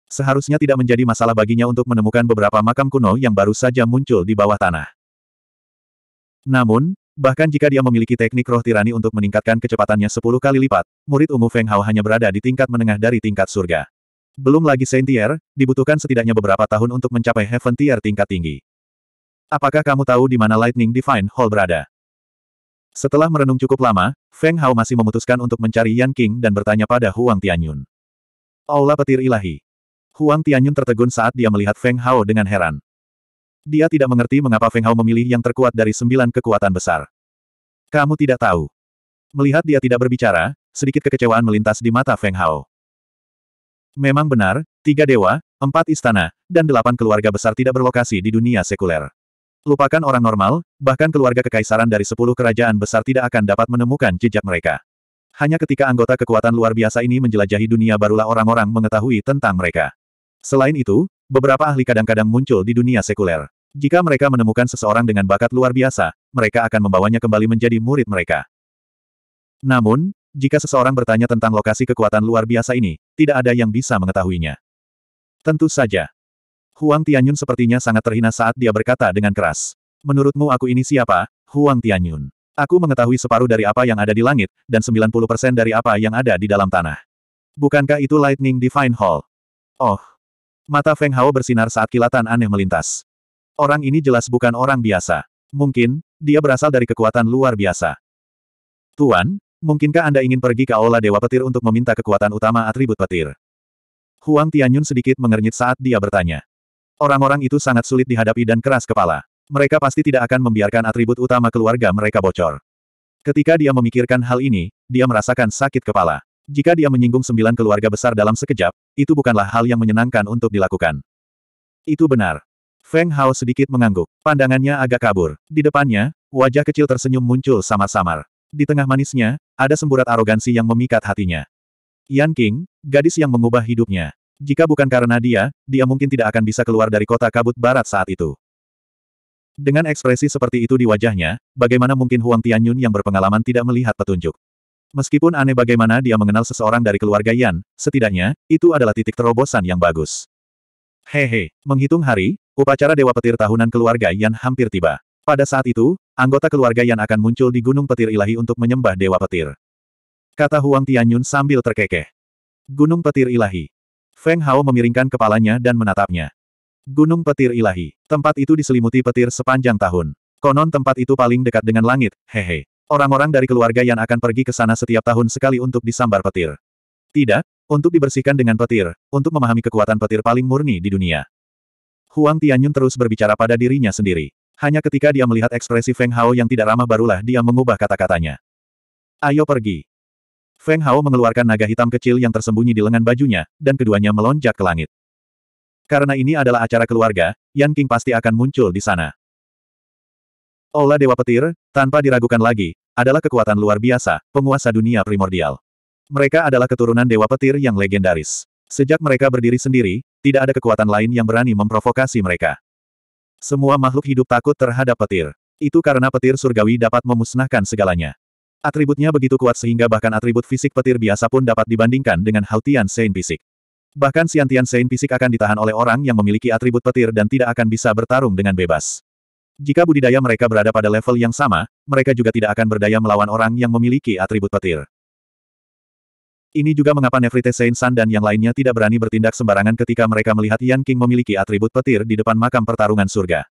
Seharusnya tidak menjadi masalah baginya untuk menemukan beberapa makam kuno yang baru saja muncul di bawah tanah. Namun, bahkan jika dia memiliki teknik roh tirani untuk meningkatkan kecepatannya 10 kali lipat, murid ungu Feng Hao hanya berada di tingkat menengah dari tingkat surga. Belum lagi Saint Tier, dibutuhkan setidaknya beberapa tahun untuk mencapai Heaven Tier tingkat tinggi. Apakah kamu tahu di mana Lightning Divine Hall berada? Setelah merenung cukup lama, Feng Hao masih memutuskan untuk mencari Yan King dan bertanya pada Huang Tianyun. Allah petir ilahi. Huang Tianyun tertegun saat dia melihat Feng Hao dengan heran. Dia tidak mengerti mengapa Feng Hao memilih yang terkuat dari sembilan kekuatan besar. Kamu tidak tahu. Melihat dia tidak berbicara, sedikit kekecewaan melintas di mata Feng Hao. Memang benar, tiga dewa, empat istana, dan delapan keluarga besar tidak berlokasi di dunia sekuler. Lupakan orang normal, bahkan keluarga kekaisaran dari sepuluh kerajaan besar tidak akan dapat menemukan jejak mereka. Hanya ketika anggota kekuatan luar biasa ini menjelajahi dunia barulah orang-orang mengetahui tentang mereka. Selain itu, beberapa ahli kadang-kadang muncul di dunia sekuler. Jika mereka menemukan seseorang dengan bakat luar biasa, mereka akan membawanya kembali menjadi murid mereka. Namun, jika seseorang bertanya tentang lokasi kekuatan luar biasa ini, tidak ada yang bisa mengetahuinya. Tentu saja, Huang Tianyun sepertinya sangat terhina saat dia berkata dengan keras. Menurutmu aku ini siapa? Huang Tianyun. Aku mengetahui separuh dari apa yang ada di langit, dan 90% dari apa yang ada di dalam tanah. Bukankah itu Lightning Divine Hall? Oh. Mata Feng Hao bersinar saat kilatan aneh melintas. Orang ini jelas bukan orang biasa. Mungkin, dia berasal dari kekuatan luar biasa. Tuan, mungkinkah Anda ingin pergi ke Aula Dewa Petir untuk meminta kekuatan utama atribut petir? Huang Tianyun sedikit mengernyit saat dia bertanya. Orang-orang itu sangat sulit dihadapi dan keras kepala. Mereka pasti tidak akan membiarkan atribut utama keluarga mereka bocor. Ketika dia memikirkan hal ini, dia merasakan sakit kepala. Jika dia menyinggung sembilan keluarga besar dalam sekejap, itu bukanlah hal yang menyenangkan untuk dilakukan. Itu benar. Feng Hao sedikit mengangguk. Pandangannya agak kabur. Di depannya, wajah kecil tersenyum muncul samar-samar. Di tengah manisnya, ada semburat arogansi yang memikat hatinya. Yan King, gadis yang mengubah hidupnya. Jika bukan karena dia, dia mungkin tidak akan bisa keluar dari kota kabut barat saat itu. Dengan ekspresi seperti itu di wajahnya, bagaimana mungkin Huang Tianyun yang berpengalaman tidak melihat petunjuk? Meskipun aneh bagaimana dia mengenal seseorang dari keluarga Yan, setidaknya, itu adalah titik terobosan yang bagus. Hehe, menghitung hari, upacara Dewa Petir tahunan keluarga Yan hampir tiba. Pada saat itu, anggota keluarga Yan akan muncul di Gunung Petir Ilahi untuk menyembah Dewa Petir. Kata Huang Tianyun sambil terkekeh. Gunung Petir Ilahi. Feng Hao memiringkan kepalanya dan menatapnya. Gunung Petir Ilahi. Tempat itu diselimuti petir sepanjang tahun. Konon tempat itu paling dekat dengan langit, hehe. Orang-orang dari keluarga yang akan pergi ke sana setiap tahun sekali untuk disambar petir. Tidak, untuk dibersihkan dengan petir, untuk memahami kekuatan petir paling murni di dunia. Huang Tianyun terus berbicara pada dirinya sendiri. Hanya ketika dia melihat ekspresi Feng Hao yang tidak ramah barulah dia mengubah kata-katanya. Ayo pergi. Feng Hao mengeluarkan naga hitam kecil yang tersembunyi di lengan bajunya, dan keduanya melonjak ke langit. Karena ini adalah acara keluarga, Yan King pasti akan muncul di sana. Ola Dewa Petir, tanpa diragukan lagi, adalah kekuatan luar biasa, penguasa dunia primordial. Mereka adalah keturunan Dewa Petir yang legendaris. Sejak mereka berdiri sendiri, tidak ada kekuatan lain yang berani memprovokasi mereka. Semua makhluk hidup takut terhadap petir. Itu karena petir surgawi dapat memusnahkan segalanya. Atributnya begitu kuat sehingga bahkan atribut fisik petir biasa pun dapat dibandingkan dengan Hautian Sein fisik. Bahkan siantian Sein fisik akan ditahan oleh orang yang memiliki atribut petir dan tidak akan bisa bertarung dengan bebas. Jika budidaya mereka berada pada level yang sama, mereka juga tidak akan berdaya melawan orang yang memiliki atribut petir. Ini juga mengapa Nefrite Saint San dan yang lainnya tidak berani bertindak sembarangan ketika mereka melihat Yan King memiliki atribut petir di depan makam pertarungan surga.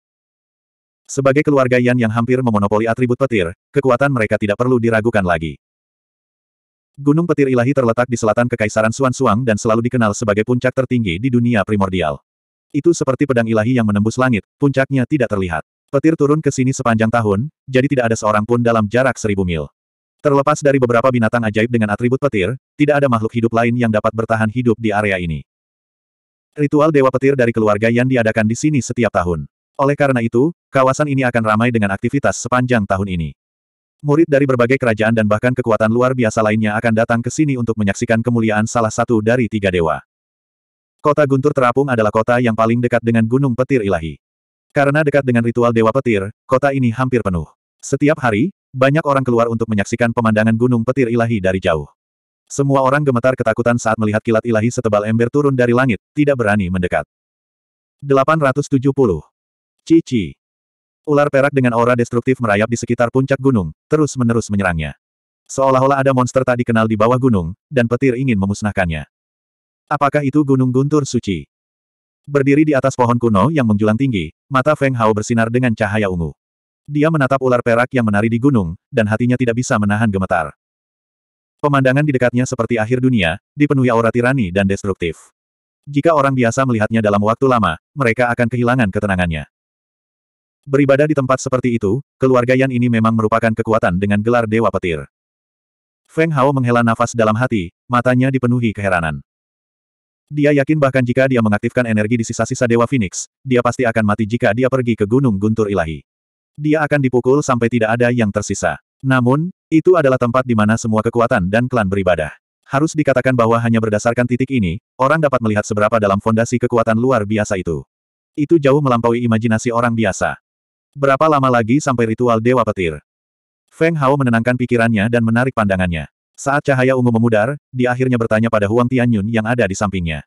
Sebagai keluarga Yan yang hampir memonopoli atribut petir, kekuatan mereka tidak perlu diragukan lagi. Gunung Petir Ilahi terletak di selatan Kekaisaran Suan-Suang dan selalu dikenal sebagai puncak tertinggi di dunia primordial. Itu seperti pedang ilahi yang menembus langit, puncaknya tidak terlihat. Petir turun ke sini sepanjang tahun, jadi tidak ada seorang pun dalam jarak seribu mil. Terlepas dari beberapa binatang ajaib dengan atribut petir, tidak ada makhluk hidup lain yang dapat bertahan hidup di area ini. Ritual Dewa Petir dari keluarga Yan diadakan di sini setiap tahun. Oleh karena itu, kawasan ini akan ramai dengan aktivitas sepanjang tahun ini. Murid dari berbagai kerajaan dan bahkan kekuatan luar biasa lainnya akan datang ke sini untuk menyaksikan kemuliaan salah satu dari tiga dewa. Kota Guntur Terapung adalah kota yang paling dekat dengan Gunung Petir Ilahi. Karena dekat dengan ritual Dewa Petir, kota ini hampir penuh. Setiap hari, banyak orang keluar untuk menyaksikan pemandangan Gunung Petir Ilahi dari jauh. Semua orang gemetar ketakutan saat melihat kilat ilahi setebal ember turun dari langit, tidak berani mendekat. 870 Cici. Ular perak dengan aura destruktif merayap di sekitar puncak gunung, terus-menerus menyerangnya. Seolah-olah ada monster tak dikenal di bawah gunung, dan petir ingin memusnahkannya. Apakah itu Gunung Guntur Suci? Berdiri di atas pohon kuno yang menjulang tinggi, mata Feng Hao bersinar dengan cahaya ungu. Dia menatap ular perak yang menari di gunung, dan hatinya tidak bisa menahan gemetar. Pemandangan di dekatnya seperti akhir dunia, dipenuhi aura tirani dan destruktif. Jika orang biasa melihatnya dalam waktu lama, mereka akan kehilangan ketenangannya. Beribadah di tempat seperti itu, keluarga Yan ini memang merupakan kekuatan dengan gelar Dewa Petir. Feng Hao menghela nafas dalam hati, matanya dipenuhi keheranan. Dia yakin bahkan jika dia mengaktifkan energi di sisa-sisa Dewa Phoenix, dia pasti akan mati jika dia pergi ke Gunung Guntur Ilahi. Dia akan dipukul sampai tidak ada yang tersisa. Namun, itu adalah tempat di mana semua kekuatan dan klan beribadah. Harus dikatakan bahwa hanya berdasarkan titik ini, orang dapat melihat seberapa dalam fondasi kekuatan luar biasa itu. Itu jauh melampaui imajinasi orang biasa. Berapa lama lagi sampai ritual Dewa Petir? Feng Hao menenangkan pikirannya dan menarik pandangannya. Saat cahaya ungu memudar, dia akhirnya bertanya pada Huang Tianyun yang ada di sampingnya.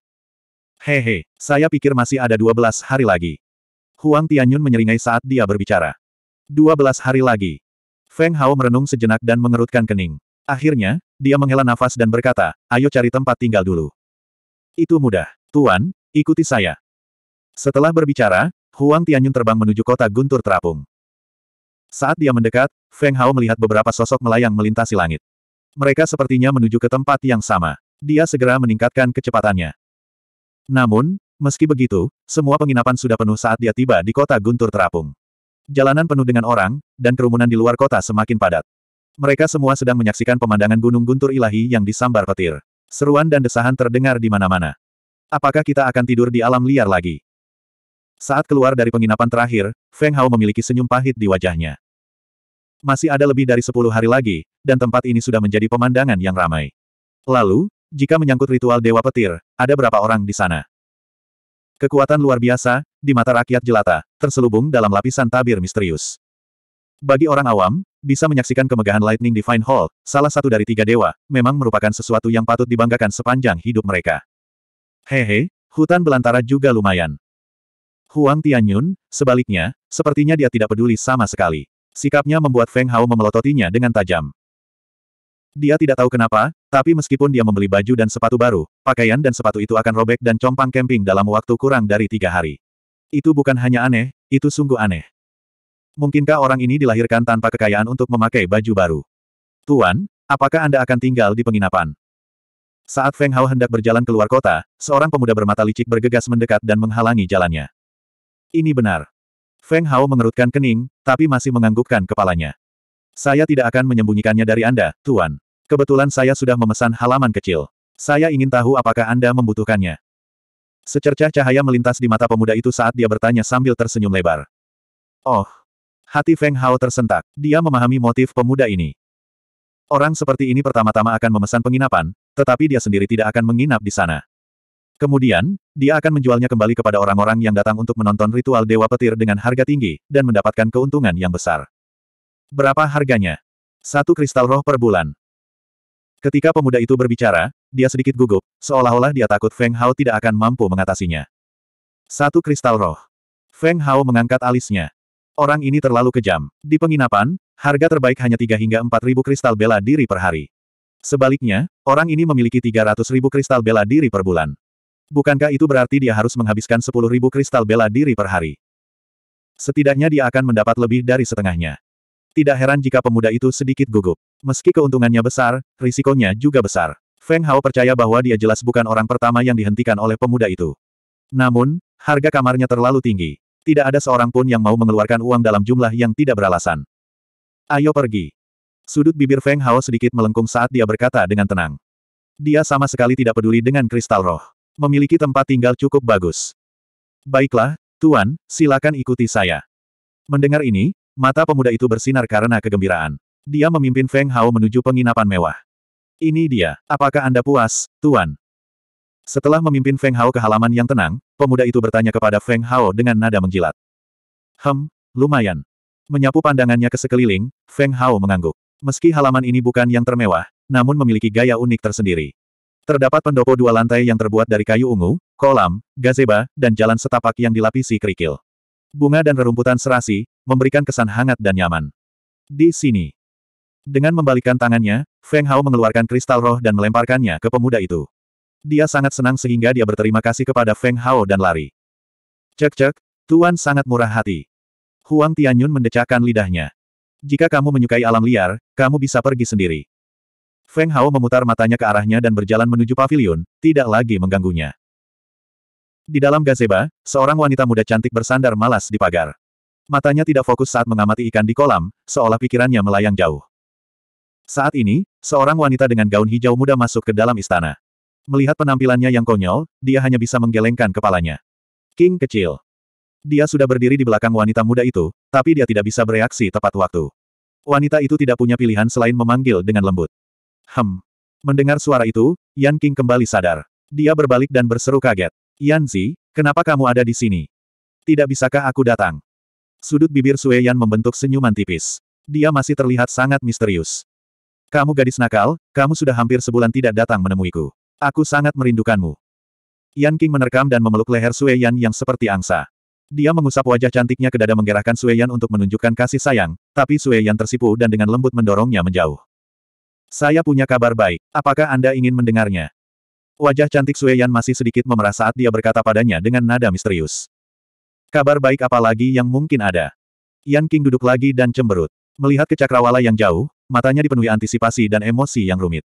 Hehe, saya pikir masih ada 12 hari lagi. Huang Tianyun menyeringai saat dia berbicara. 12 hari lagi. Feng Hao merenung sejenak dan mengerutkan kening. Akhirnya, dia menghela nafas dan berkata, ayo cari tempat tinggal dulu. Itu mudah. Tuan, ikuti saya. Setelah berbicara, Huang Tianyun terbang menuju kota guntur terapung. Saat dia mendekat, Feng Hao melihat beberapa sosok melayang melintasi langit. Mereka sepertinya menuju ke tempat yang sama. Dia segera meningkatkan kecepatannya. Namun, meski begitu, semua penginapan sudah penuh saat dia tiba di kota guntur terapung. Jalanan penuh dengan orang, dan kerumunan di luar kota semakin padat. Mereka semua sedang menyaksikan pemandangan Gunung Guntur Ilahi yang disambar petir. Seruan dan desahan terdengar di mana-mana. Apakah kita akan tidur di alam liar lagi? Saat keluar dari penginapan terakhir, Feng Hao memiliki senyum pahit di wajahnya. Masih ada lebih dari sepuluh hari lagi, dan tempat ini sudah menjadi pemandangan yang ramai. Lalu, jika menyangkut ritual Dewa Petir, ada berapa orang di sana? Kekuatan luar biasa, di mata rakyat jelata, terselubung dalam lapisan tabir misterius. Bagi orang awam, bisa menyaksikan kemegahan Lightning Divine Hall, salah satu dari tiga dewa, memang merupakan sesuatu yang patut dibanggakan sepanjang hidup mereka. Hehe, hutan belantara juga lumayan. Huang Tianyun, sebaliknya, sepertinya dia tidak peduli sama sekali. Sikapnya membuat Feng Hao memelototinya dengan tajam. Dia tidak tahu kenapa, tapi meskipun dia membeli baju dan sepatu baru, pakaian dan sepatu itu akan robek dan compang camping dalam waktu kurang dari tiga hari. Itu bukan hanya aneh, itu sungguh aneh. Mungkinkah orang ini dilahirkan tanpa kekayaan untuk memakai baju baru? Tuan, apakah Anda akan tinggal di penginapan? Saat Feng Hao hendak berjalan keluar kota, seorang pemuda bermata licik bergegas mendekat dan menghalangi jalannya. Ini benar. Feng Hao mengerutkan kening, tapi masih menganggukkan kepalanya. Saya tidak akan menyembunyikannya dari Anda, Tuan. Kebetulan saya sudah memesan halaman kecil. Saya ingin tahu apakah Anda membutuhkannya. Secercah cahaya melintas di mata pemuda itu saat dia bertanya sambil tersenyum lebar. Oh. Hati Feng Hao tersentak. Dia memahami motif pemuda ini. Orang seperti ini pertama-tama akan memesan penginapan, tetapi dia sendiri tidak akan menginap di sana. Kemudian, dia akan menjualnya kembali kepada orang-orang yang datang untuk menonton ritual Dewa Petir dengan harga tinggi, dan mendapatkan keuntungan yang besar. Berapa harganya? Satu kristal roh per bulan. Ketika pemuda itu berbicara, dia sedikit gugup, seolah-olah dia takut Feng Hao tidak akan mampu mengatasinya. Satu kristal roh. Feng Hao mengangkat alisnya. Orang ini terlalu kejam. Di penginapan, harga terbaik hanya 3 hingga 4 ribu kristal bela diri per hari. Sebaliknya, orang ini memiliki 300 ribu kristal bela diri per bulan. Bukankah itu berarti dia harus menghabiskan sepuluh ribu kristal bela diri per hari? Setidaknya dia akan mendapat lebih dari setengahnya. Tidak heran jika pemuda itu sedikit gugup. Meski keuntungannya besar, risikonya juga besar. Feng Hao percaya bahwa dia jelas bukan orang pertama yang dihentikan oleh pemuda itu. Namun, harga kamarnya terlalu tinggi. Tidak ada seorang pun yang mau mengeluarkan uang dalam jumlah yang tidak beralasan. Ayo pergi. Sudut bibir Feng Hao sedikit melengkung saat dia berkata dengan tenang. Dia sama sekali tidak peduli dengan kristal roh memiliki tempat tinggal cukup bagus. Baiklah, Tuan, silakan ikuti saya. Mendengar ini, mata pemuda itu bersinar karena kegembiraan. Dia memimpin Feng Hao menuju penginapan mewah. Ini dia, apakah Anda puas, Tuan? Setelah memimpin Feng Hao ke halaman yang tenang, pemuda itu bertanya kepada Feng Hao dengan nada menjilat. Hem, lumayan. Menyapu pandangannya ke sekeliling, Feng Hao mengangguk. Meski halaman ini bukan yang termewah, namun memiliki gaya unik tersendiri. Terdapat pendopo dua lantai yang terbuat dari kayu ungu, kolam, gazeba, dan jalan setapak yang dilapisi kerikil. Bunga dan rerumputan serasi, memberikan kesan hangat dan nyaman. Di sini. Dengan membalikkan tangannya, Feng Hao mengeluarkan kristal roh dan melemparkannya ke pemuda itu. Dia sangat senang sehingga dia berterima kasih kepada Feng Hao dan lari. Cek-cek, Tuan sangat murah hati. Huang Tianyun mendecakkan lidahnya. Jika kamu menyukai alam liar, kamu bisa pergi sendiri. Feng Hao memutar matanya ke arahnya dan berjalan menuju pavilion, tidak lagi mengganggunya. Di dalam gazeba, seorang wanita muda cantik bersandar malas di pagar. Matanya tidak fokus saat mengamati ikan di kolam, seolah pikirannya melayang jauh. Saat ini, seorang wanita dengan gaun hijau muda masuk ke dalam istana. Melihat penampilannya yang konyol, dia hanya bisa menggelengkan kepalanya. King kecil. Dia sudah berdiri di belakang wanita muda itu, tapi dia tidak bisa bereaksi tepat waktu. Wanita itu tidak punya pilihan selain memanggil dengan lembut. Hem. Mendengar suara itu, Yan King kembali sadar. Dia berbalik dan berseru kaget. Yan Zi, kenapa kamu ada di sini? Tidak bisakah aku datang? Sudut bibir Sue Yan membentuk senyuman tipis. Dia masih terlihat sangat misterius. Kamu gadis nakal, kamu sudah hampir sebulan tidak datang menemuiku. Aku sangat merindukanmu. Yan King menerkam dan memeluk leher Sue Yan yang seperti angsa. Dia mengusap wajah cantiknya ke dada menggerakkan Sue Yan untuk menunjukkan kasih sayang, tapi Sue Yan tersipu dan dengan lembut mendorongnya menjauh. Saya punya kabar baik. Apakah Anda ingin mendengarnya? Wajah cantik Sue masih sedikit memerah saat dia berkata padanya dengan nada misterius. Kabar baik apa lagi yang mungkin ada? Yan King duduk lagi dan cemberut. Melihat ke cakrawala yang jauh, matanya dipenuhi antisipasi dan emosi yang rumit.